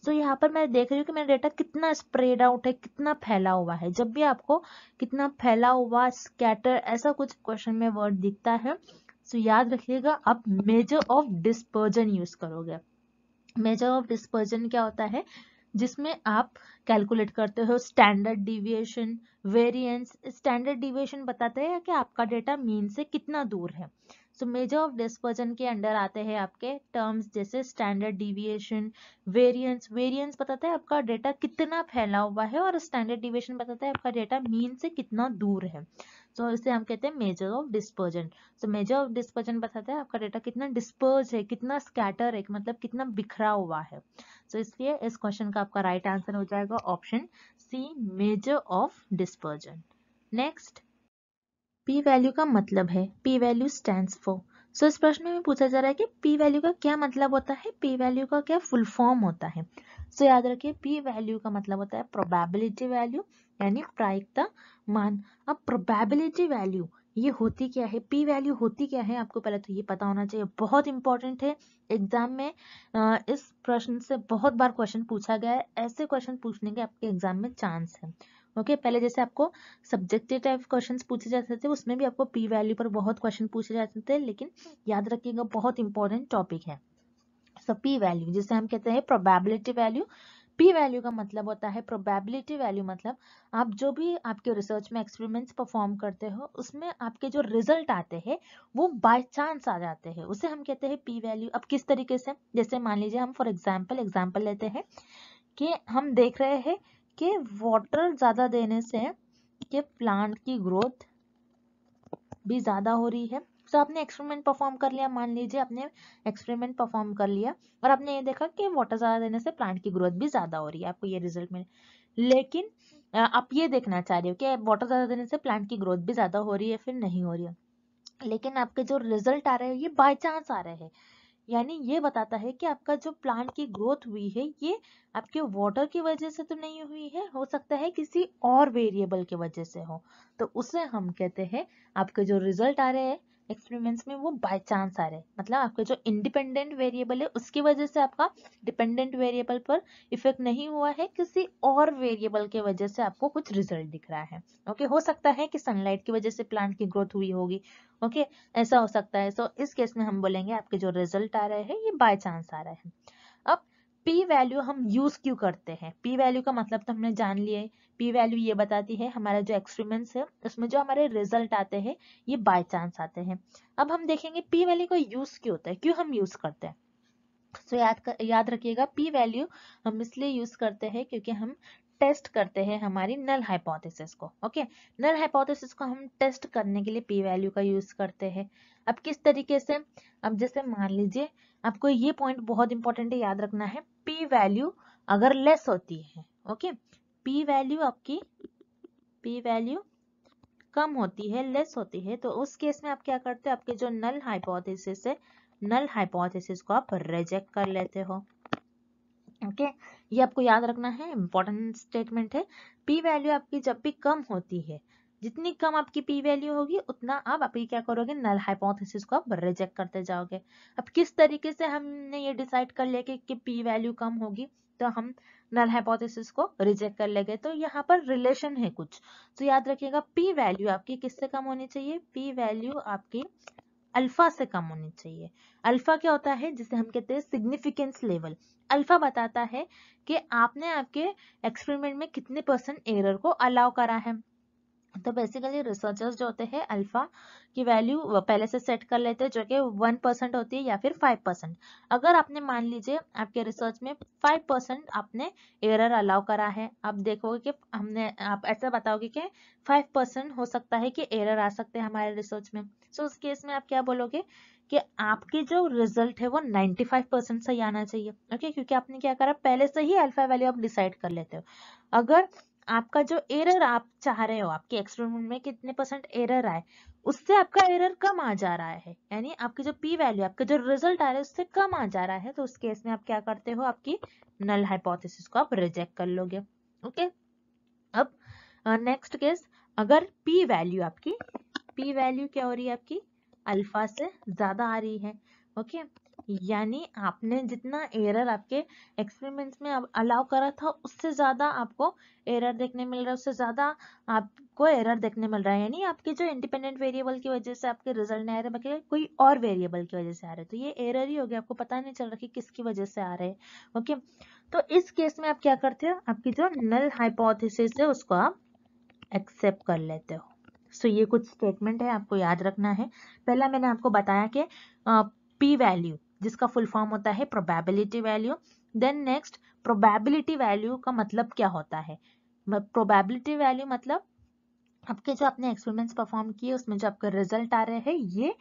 A: सो so, यहाँ पर मैं देख रही हूँ कि मेरा डेटा कितना स्प्रेड आउट है कितना फैला हुआ है जब भी आपको कितना फैला हुआ स्कैटर ऐसा कुछ क्वेश्चन में वर्ड दिखता है सो तो so, याद रखिएगा आप मेजर ऑफ डिस्पर्जन यूज करोगे मेजर ऑफ डिस्पर्जन क्या होता है जिसमें आप कैलकुलेट करते हो standard deviation variance standard deviation बताते हैं कि आपका डेटा मीन से कितना दूर है सो मेजर ऑफ डिस्पर्जन के अंडर आते हैं आपके टर्म्स जैसे स्टैंडर्ड डिविएशन वेरिएंस वेरिएंस बताता है आपका डेटा कितना फैला हुआ है और स्टैंडर्ड डिविएशन बताता है आपका डेटा मीन से कितना दूर है तो इसे हम कहते हैं मेजर ऑफ डिस्पर्जन तो मेजर ऑफ डिस्पर्जन बताता है आपका डेटा कितना डिस्पर्ज है कितना स्कैटर है मतलब कितना बिखरा हुआ है तो so, इसलिए इस क्वेश्चन का आपका राइट right आंसर हो जाएगा option C measure of dispersion next P value का मतलब है P value stand for so इस प्रश्न में पूछा जा रहा है कि पी वैल्यू का क्या मतलब होता है पी वैल्यू का क्या फुल फॉर्म होता है सो so, याद रखिए पी वैल्यू का मतलब होता है प्रोबेबिलिटी वैल्यू यानी प्रायिकता मान अब प्रोबेबिलिटी वैल्यू ये होती क्या है पी वैल्यू होती क्या है आपको पहले तो ये पता होना चाहिए बहुत इंपॉर्टेंट है एग्जाम में इस प्रश्न से बहुत बार क्वेश्चन पूछा गया है ऐसे क्वेश्चन पूछने के आपके एग्जाम में चांस है ओके okay, पहले जैसे आपको सब्जेक्टिव टाइप क्वेश्चंस पूछे जाते थे उसमें भी आपको पी वैल्यू पर बहुत क्वेश्चन पूछे जाते थे लेकिन याद रखिएगा बहुत इंपॉर्टेंट टॉपिक है सो पी वैल्यू जिसे हम कहते हैं प्रोबेबिलिटी वैल्यू पी वैल्यू का मतलब होता है प्रोबेबिलिटी वैल्यू मतलब आप जो भी आपके रिसर्च में एक्सपेरिमेंट्स परफॉर्म करते हो उसमें आपके जो रिजल्ट आते हैं वो बाय चांस आ जाते हैं उसे हम कहते हैं पी वैल्यू अब किस तरीके से जैसे मान लीजिए हम फॉर एग्जाम्पल एग्जाम्पल लेते हैं कि हम देख रहे हैं कि वाटर ज़्यादा देने से कि प्लांट की ग्रोथ भी ज़्यादा हो रही है तो आपने एक्सपेरिमेंट परफॉर्म कर लिया मान लीजिए आपने एक्सपेरिमेंट परफॉर्म कर लिया और आपने ये देखा कि वाटर ज़्यादा देने से प्लांट की ग्रोथ भी ज़्यादा हो रही है आपको ये रिजल्ट मिले लेकिन आप ये देखना चाह रहे हो कि वाटर ज़्यादा देने से प्लांट की ग्रोथ भी ज़्यादा हो रही है फिर नहीं हो रही है लेकिन आपके जो रिजल्ट आ रहे हैं ये बाय चांस आ रहे हैं यानी ये बताता है कि आपका जो प्लांट की ग्रोथ हुई है ये आपके वाटर की वजह से तो नहीं हुई है हो सकता है किसी और वेरिएबल की वजह से हो तो उसे हम कहते हैं आपके जो रिजल्ट आ रहे हैं एक्सपेरिमेंट्स में वो बाय चांस आ रहे हैं मतलब आपके जो इंडिपेंडेंट वेरिएबल है उसकी वजह से आपका डिपेंडेंट वेरिएबल पर इफेक्ट नहीं हुआ है किसी और वेरिएबल के वजह से आपको कुछ रिजल्ट दिख रहा है ओके हो सकता है कि सनलाइट की वजह से प्लांट की ग्रोथ हुई होगी ओके ऐसा हो सकता है सो so, इस केस में हम बोलेंगे आपके जो रिजल्ट आ रहे हैं ये बाय चांस आ रहे हैं अब पी वैल्यू हम यूज क्यों करते हैं पी वैल्यू का मतलब तो हमने जान लिए पी वैल्यू ये बताती है हमारा जो एक्सपेरिमेंट्स है उसमें जो हमारे रिजल्ट आते हैं ये बाय चांस आते हैं अब हम देखेंगे पी वैल्यू का यूज क्यों होता है क्यों हम यूज करते हैं सो so, याद कर, याद रखिएगा पी वैल्यू हम इसलिए यूज करते हैं क्योंकि हम टेस्ट करते हैं हमारी नल हाइपोथेसिस को ओके नल हाइपोथेसिस को हम टेस्ट करने के लिए पी वैल्यू का यूज करते हैं अब किस तरीके से अब जैसे मान लीजिए आपको ये पॉइंट बहुत इंपॉर्टेंट है याद रखना है पी वैल्यू अगर लेस होती है ओके okay? पी वैल्यू आपकी पी वैल्यू कम होती है लेस होती है तो उस केस में आप क्या करते हो आपके जो नल हाइपोथेसिस है नल हाइपोथेसिस को आप रिजेक्ट कर लेते हो ओके okay? ये आपको याद रखना है इंपॉर्टेंट स्टेटमेंट है पी वैल्यू आपकी जब भी कम होती है जितनी कम आपकी पी वैल्यू होगी उतना आप अपनी क्या करोगे नल हाइपोथेसिस को आप रिजेक्ट करते जाओगे अब किस तरीके से हमने ये डिसाइड कर लिया कि, कि पी वैल्यू कम होगी तो हम नल हाइपोथेसिस को रिजेक्ट कर लेंगे तो यहाँ पर रिलेशन है कुछ तो याद रखिएगा पी वैल्यू आपकी किससे कम होनी चाहिए पी वैल्यू आपकी अल्फा से कम होनी चाहिए अल्फा क्या होता है जिसे हम कहते हैं सिग्निफिकेंस लेवल अल्फा बताता है कि आपने आपके एक्सपेरिमेंट में कितने परसेंट एरर को अलाउ करा है तो बेसिकली रिसर्चर्स जो होते हैं अल्फा की वैल्यू पहले से सेट कर लेते हैं जो कि वन परसेंट होती है या फिर फाइव परसेंट अगर आपने मान लीजिए आपके रिसर्च में फाइव परसेंट आपने एरर अलाउ करा है आप देखोगे कि हमने आप ऐसा बताओगे कि फाइव परसेंट हो सकता है कि एरर आ सकते हैं हमारे रिसर्च में सो उस केस में आप क्या बोलोगे कि आपकी जो रिजल्ट है वो 95 परसेंट सही आना चाहिए ओके okay? क्योंकि आपने क्या करा पहले से ही अल्फा वैल्यू आप डिसाइड कर लेते हो अगर आपका जो एरर आप चाह रहे हो आपके एक्सपेरिमेंट में कितने परसेंट एरर आए उससे आपका एरर कम आ जा रहा है यानी आपकी जो पी वैल्यू आपका जो रिजल्ट आ रहा है उससे कम आ जा रहा है तो उस केस में आप क्या करते हो आपकी नल हाइपोथेसिस को आप रिजेक्ट कर लोगे ओके अब नेक्स्ट uh, केस अगर पी वैल्यू आपकी पी वैल्यू क्या हो रही है आपकी अल्फा से ज्यादा आ रही है ओके okay? यानी आपने जितना एरर आपके एक्सपेरिमेंट्स में अलाउ करा था उससे ज़्यादा आपको एरर देखने मिल रहा है उससे ज़्यादा आपको एरर देखने मिल रहा है यानी आपके जो इंडिपेंडेंट वेरिएबल की वजह से आपके रिजल्ट नहीं आ रहे बल्कि कोई और वेरिएबल की वजह से आ रहे तो ये एरर ही हो गया आपको पता नहीं चल रहा कि किसकी वजह से आ रहे हैं ओके तो इस केस में आप क्या करते हो आपकी जो नल हाइपोथिस है उसको आप एक्सेप्ट कर लेते हो सो so, ये कुछ स्टेटमेंट है आपको याद रखना है पहला मैंने आपको बताया कि पी वैल्यू जिसका फुल फॉर्म होता है probability value then next probability value का मतलब क्या होता है प्रोबेबिलिटी वैल्यू मतलब आपके जो आपने एक्सपेरिमेंट्स परफॉर्म किए उसमें जो आपके रिजल्ट आ रहे हैं ये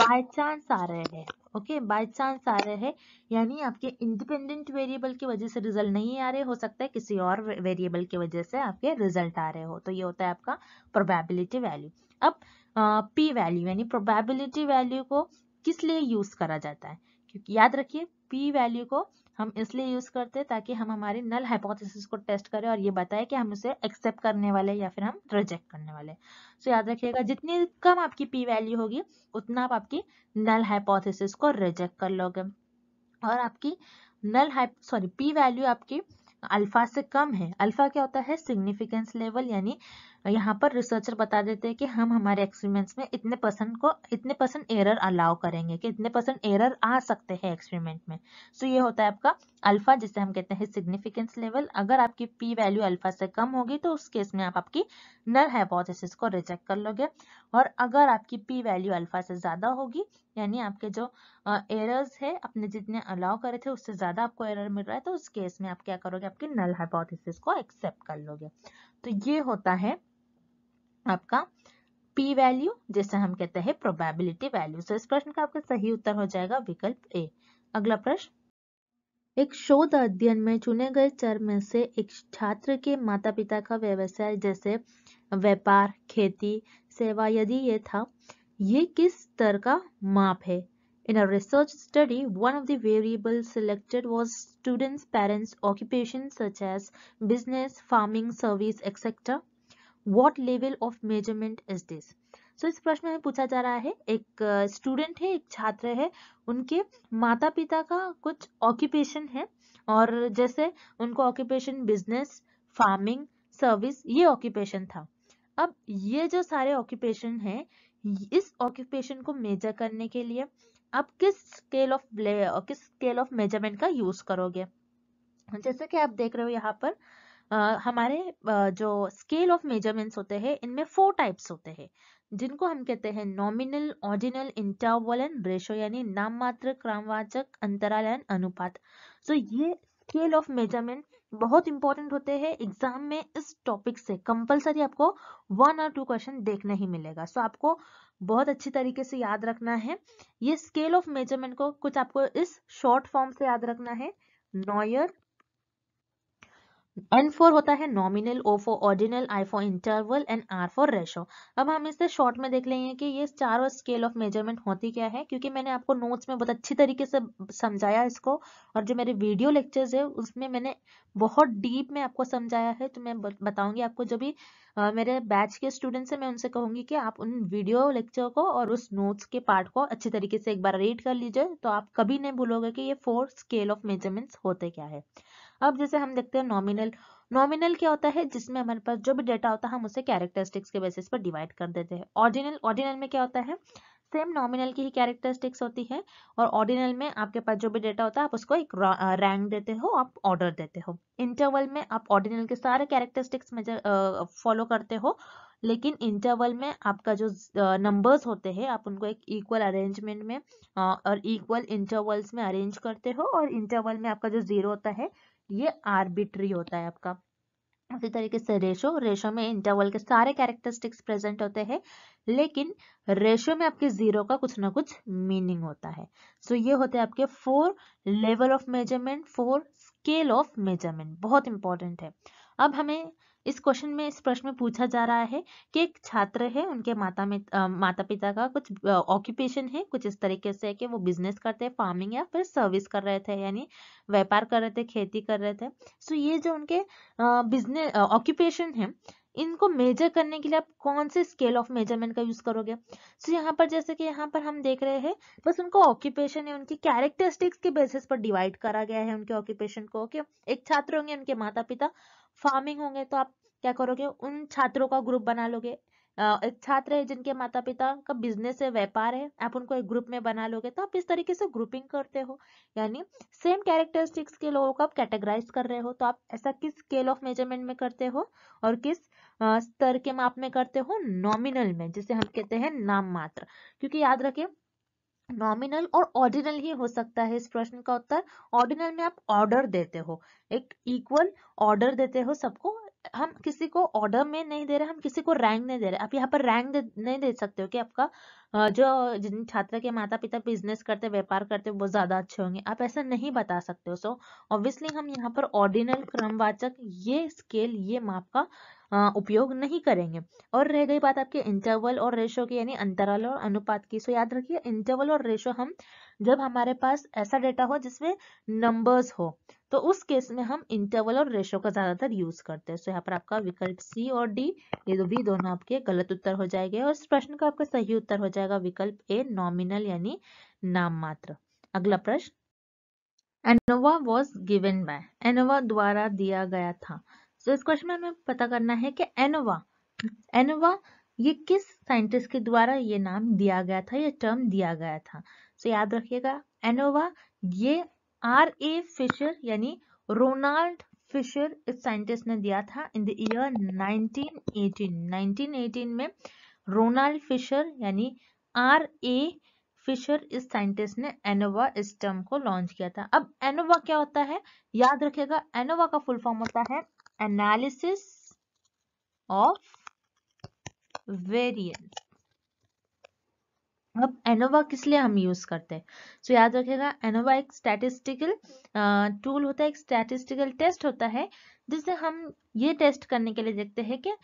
A: बाय चांस आ रहे हैं ओके बाय चांस आ रहे हैं यानी आपके इंडिपेंडेंट वेरिएबल की वजह से रिजल्ट नहीं आ रहे हो सकता है किसी और वेरिएबल की वजह से आपके रिजल्ट आ रहे हो तो ये होता है आपका प्रोबेबिलिटी वैल्यू अब पी वैल्यू यानी प्रोबेबिलिटी वैल्यू को किस लिए यूज करा जाता है क्योंकि याद रखिए पी वैल्यू को हम इसलिए यूज करते हैं ताकि हम हमारी नल हाइपोथेसिस को टेस्ट करें और ये बताएं कि हम उसे एक्सेप्ट करने वाले या फिर हम रिजेक्ट करने वाले सो so, याद रखिएगा जितनी कम आपकी पी वैल्यू होगी उतना आप आपकी नल हाइपोथेसिस को रिजेक्ट कर लोगे और आपकी नल हाइप सॉरी पी वैल्यू आपकी अल्फा से कम है अल्फा क्या होता है सिग्निफिकेंस लेवल यानी यहाँ पर रिसर्चर बता देते हैं कि हम हमारे एक्सपेरिमेंट्स में इतने परसेंट को इतने परसेंट एरर अलाउ करेंगे कि इतने परसेंट एरर आ सकते हैं एक्सपेरिमेंट में सो so, ये होता है आपका अल्फा जिसे हम कहते हैं सिग्निफिकेंस लेवल अगर आपकी पी वैल्यू अल्फा से कम होगी तो उस केस में आप आपकी नल हाइपोथेसिस को रिजेक्ट कर लोगे और अगर आपकी पी वैल्यू अल्फा से ज़्यादा होगी यानी आपके जो एरर्स है अपने जितने अलाउ करे थे उससे ज़्यादा आपको एरर मिल रहा है तो उस केस में आप क्या करोगे आपकी नल हाइपोथेसिस को एक्सेप्ट कर लोगे तो ये होता है आपका पी वैल्यू जैसे हम कहते हैं प्रोबेबिलिटी वैल्यू तो इस प्रश्न का आपका सही उत्तर हो जाएगा विकल्प ए अगला प्रश्न एक शोध अध्ययन में चुने गए चर में से एक छात्र के माता पिता का व्यवसाय जैसे व्यापार खेती सेवा यदि ये था ये किस स्तर का माप है in a research study, one of the variables selected was students' parents' occupation such as business, farming, service, etc. What level of measurement is this so इस प्रश्न में पूछा जा रहा है एक स्टूडेंट है एक छात्र है उनके माता पिता का कुछ ऑक्यूपेशन है और जैसे उनको ऑक्यूपेशन बिजनेस फार्मिंग सर्विस ये ऑक्यूपेशन था अब ये जो सारे ऑक्यूपेशन हैं इस ऑक्यूपेशन को मेजर करने के लिए आप किस स्केल ऑफ किस स्केल ऑफ मेजरमेंट का यूज करोगे जैसे कि आप देख रहे हो यहाँ पर हमारे जो स्केल ऑफ मेजरमेंट्स होते हैं इनमें फोर टाइप्स होते हैं जिनको हम कहते हैं nominal ordinal interval and ratio यानी नाम मात्र क्रमवाचक अंतराल एंड अनुपात सो so, ये स्केल ऑफ मेजरमेंट बहुत इंपॉर्टेंट होते हैं एग्जाम में इस टॉपिक से कंपलसरी आपको वन और टू क्वेश्चन देखने ही मिलेगा सो so, आपको बहुत अच्छी तरीके से याद रखना है ये स्केल ऑफ मेजरमेंट को कुछ आपको इस शॉर्ट फॉर्म से याद रखना है नॉयर एन फोर होता है nominal O for ordinal I for interval and R for ratio अब हम इसे शॉर्ट में देख लेंगे कि ये चारों स्केल ऑफ मेजरमेंट होती क्या है क्योंकि मैंने आपको नोट्स में बहुत अच्छी तरीके से समझाया इसको और जो मेरे वीडियो लेक्चर्स है उसमें मैंने बहुत डीप में आपको समझाया है तो मैं बताऊंगी आपको जो भी आ, मेरे बैच के स्टूडेंट्स हैं मैं उनसे कहूंगी कि आप उन वीडियो लेक्चर को और उस नोट्स के पार्ट को अच्छी तरीके से एक बार रीड कर लीजिए तो आप कभी नहीं भूलोगे कि ये फोर स्केल ऑफ मेजरमेंट्स होते क्या है अब जैसे हम देखते हैं नॉमिनल नॉमिनल क्या होता है जिसमें हमारे पास जो भी डेटा होता है हम उसे कैरेक्टरिस्टिक्स के बेसिस पर डिवाइड कर देते हैं ऑर्डिनल ऑर्डिनल में क्या होता है सेम नॉमिनल की ही कैरेक्टरिस्टिक्स होती है और ऑर्डिनल में आपके पास जो भी डेटा होता है आप उसको एक रैंक देते हो आप ऑर्डर देते हो इंटरवल में आप ऑर्डिनल के सारे कैरेक्टरिस्टिक्स में फॉलो करते हो लेकिन इंटरवल में आपका जो नंबर्स होते हैं आप उनको एक इक्वल अरेंजमेंट में और इक्वल इंटरवल्स में अरेंज करते हो और इंटरवल में आपका जो जीरो होता है ये आर्बिट्री होता है आपका उसी तरीके से रेशो रेशो में इंटरवल के सारे कैरेक्टरिस्टिक्स प्रेजेंट होते हैं लेकिन रेशो में आपके जीरो का कुछ ना कुछ मीनिंग होता है सो so ये होते हैं आपके four level of measurement four scale of measurement बहुत इंपॉर्टेंट है अब हमें इस क्वेश्चन में इस प्रश्न में पूछा जा रहा है कि एक छात्र है उनके माता में आ, माता पिता का कुछ ऑक्यूपेशन है कुछ इस तरीके से है कि वो बिजनेस करते हैं फार्मिंग या फिर सर्विस कर रहे थे यानी व्यापार कर रहे थे खेती कर रहे थे सो ये जो उनके बिजनेस ऑक्यूपेशन है इनको मेजर करने के लिए आप कौन से स्केल ऑफ मेजरमेंट का यूज करोगे सो so, यहाँ पर जैसे कि यहाँ पर हम देख रहे हैं बस उनको ऑक्यूपेशन है उनकी कैरेक्टरिस्टिक्स के बेसिस पर डिवाइड करा गया है उनके ऑक्यूपेशन को ओके okay? एक छात्र होंगे उनके माता पिता फार्मिंग होंगे तो आप क्या करोगे उन छात्रों का ग्रुप बना लोगे एक छात्र है जिनके माता पिता का बिजनेस है व्यापार है आप उनको एक ग्रुप में बना लोगे तो आप इस तरीके से ग्रुपिंग करते हो यानी सेम कैरेक्टरिस्टिक्स के लोगों को आप कैटेगराइज कर रहे हो तो आप ऐसा किस स्केल ऑफ मेजरमेंट में करते हो और किस स्तर के माप में करते हो नॉमिनल में जिसे हम कहते हैं नाम मात्र क्योंकि याद रखें नॉमिनल और ऑर्डिनल ही हो सकता है इस प्रश्न का उत्तर ऑर्डिनल में आप ऑर्डर देते हो एक इक्वल ऑर्डर देते हो सबको हम किसी को ऑर्डर में नहीं दे रहे हम किसी को रैंक नहीं दे रहे आप यहाँ पर रैंक नहीं दे सकते हो कि आपका जो जिन छात्र के माता पिता बिजनेस करते व्यापार करते वो ज्यादा अच्छे होंगे आप ऐसा नहीं बता सकते हो सो ऑब्वियसली हम यहाँ पर ऑर्डिनल क्रमवाचक ये स्केल ये माप का उपयोग नहीं करेंगे और रह गई बात आपके इंटरवल और रेशो की यानी अंतराल और अनुपात की सो याद रखिए इंटरवल और रेशो हम जब हमारे पास ऐसा डेटा हो जिसमें नंबर्स हो तो उस केस में हम इंटरवल और रेशो का ज़्यादातर यूज़ करते हैं सो यहाँ पर आपका विकल्प सी और डी ये दो भी दोनों आपके गलत उत्तर हो जाएंगे और इस प्रश्न का आपका सही उत्तर हो जाएगा विकल्प ए नॉमिनल यानी नाम मात्र अगला प्रश्न ANOVA was given by ANOVA द्वारा दिया गया था सो so, इस क्वेश्चन में हमें पता करना है कि एनोवा एनोवा ये किस साइंटिस्ट के द्वारा ये नाम दिया गया था ये टर्म दिया गया था सो so, याद रखिएगा एनोवा ये आर ए फिशर यानी रोनाल्ड फिशर इस साइंटिस्ट ने दिया था इन द ईयर 1918 1918 में रोनाल्ड फिशर यानी आर ए फिशर इस साइंटिस्ट ने एनोवा इस टर्म को लॉन्च किया था अब एनोवा क्या होता है याद रखिएगा एनोवा का फुल फॉर्म होता है analysis of variance अब एनोवा किस लिए हम यूज करते हैं सो so, याद रखेगा एनोवा एक स्टैटिस्टिकल टूल होता है एक स्टैटिस्टिकल टेस्ट होता है जिससे हम ये टेस्ट करने के लिए देखते हैं कि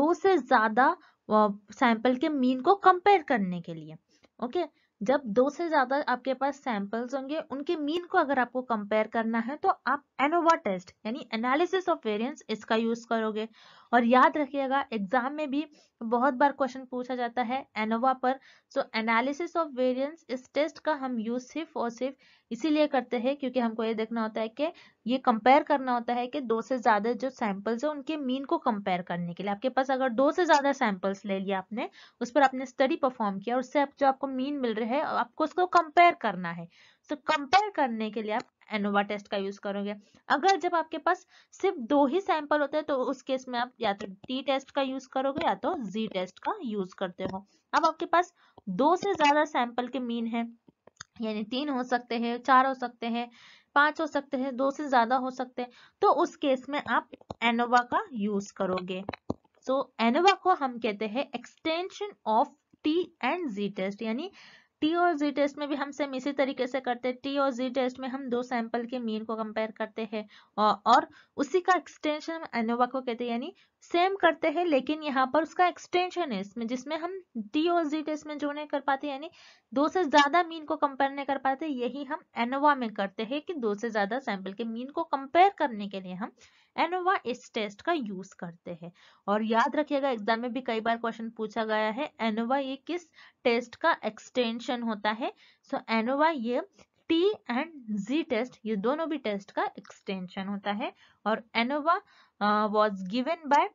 A: दो से ज्यादा सैंपल के मीन को कंपेयर करने के लिए ओके okay? जब दो से ज्यादा आपके पास सैंपल्स होंगे उनके मीन को अगर आपको कंपेयर करना है तो आप एनोवा टेस्ट यानी एनालिसिस ऑफ वेरियंस इसका यूज करोगे और याद रखिएगा एग्जाम में भी बहुत बार क्वेश्चन पूछा जाता है एनोवा पर सो एनालिसिस ऑफ वेरिएंस इस टेस्ट का हम यूज सिर्फ और सिर्फ इसीलिए करते हैं क्योंकि हमको ये देखना होता है कि ये कंपेयर करना होता है कि दो से ज्यादा जो सैंपल्स है उनके मीन को कंपेयर करने के लिए आपके पास अगर दो से ज्यादा सैंपल्स ले लिया आपने उस पर आपने स्टडी परफॉर्म किया और उससे आप जो आपको मीन मिल रहे है आपको उसको कंपेयर करना है सो so, कंपेयर करने के लिए आप एनोवा टेस्ट का यूज करोगे अगर जब आपके पास सिर्फ दो ही सैंपल होते हैं तो उस केस में आप या तो टी टेस्ट का यूज करोगे या तो जी टेस्ट का यूज करते हो अब आपके पास दो से ज्यादा सैंपल के मीन है यानी तीन हो सकते हैं चार हो सकते हैं पांच हो सकते हैं दो से ज्यादा हो सकते हैं तो उस केस में आप एनोवा का यूज करोगे सो so, एनोवा को हम कहते हैं extension of T and G test यानी टी और जी टेस्ट में भी हम सेम इसी तरीके से करते हैं टी और जी टेस्ट में हम दो सैंपल के मीन को कंपेयर करते हैं और उसी का एक्सटेंशन हम एनोवा को कहते हैं यानी सेम करते हैं लेकिन यहाँ पर उसका एक्सटेंशन है इसमें जिसमें हम टी और जी टेस्ट में जो नहीं कर पाते यानी दो से ज्यादा मीन को कंपेयर नहीं कर पाते यही हम एनोवा में करते हैं कि दो से ज्यादा सैंपल के मीन को कंपेयर करने के लिए हम एनोवा इस टेस्ट का यूज करते हैं और याद रखिएगा एग्जाम में भी कई बार क्वेश्चन पूछा गया है एनोवा ये किस टेस्ट का एक्सटेंशन होता है सो so, एनोवा ये टी एंड जी टेस्ट ये दोनों भी टेस्ट का एक्सटेंशन होता है और ANOVA was given by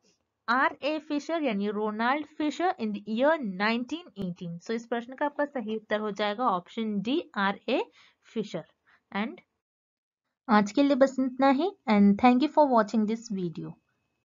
A: R A Fisher यानी Ronald Fisher in the nineteen 1918 so so, इस प्रश्न का आपका सही उत्तर हो जाएगा option D R A Fisher and आज के लिए बस इतना ही and thank you for watching this video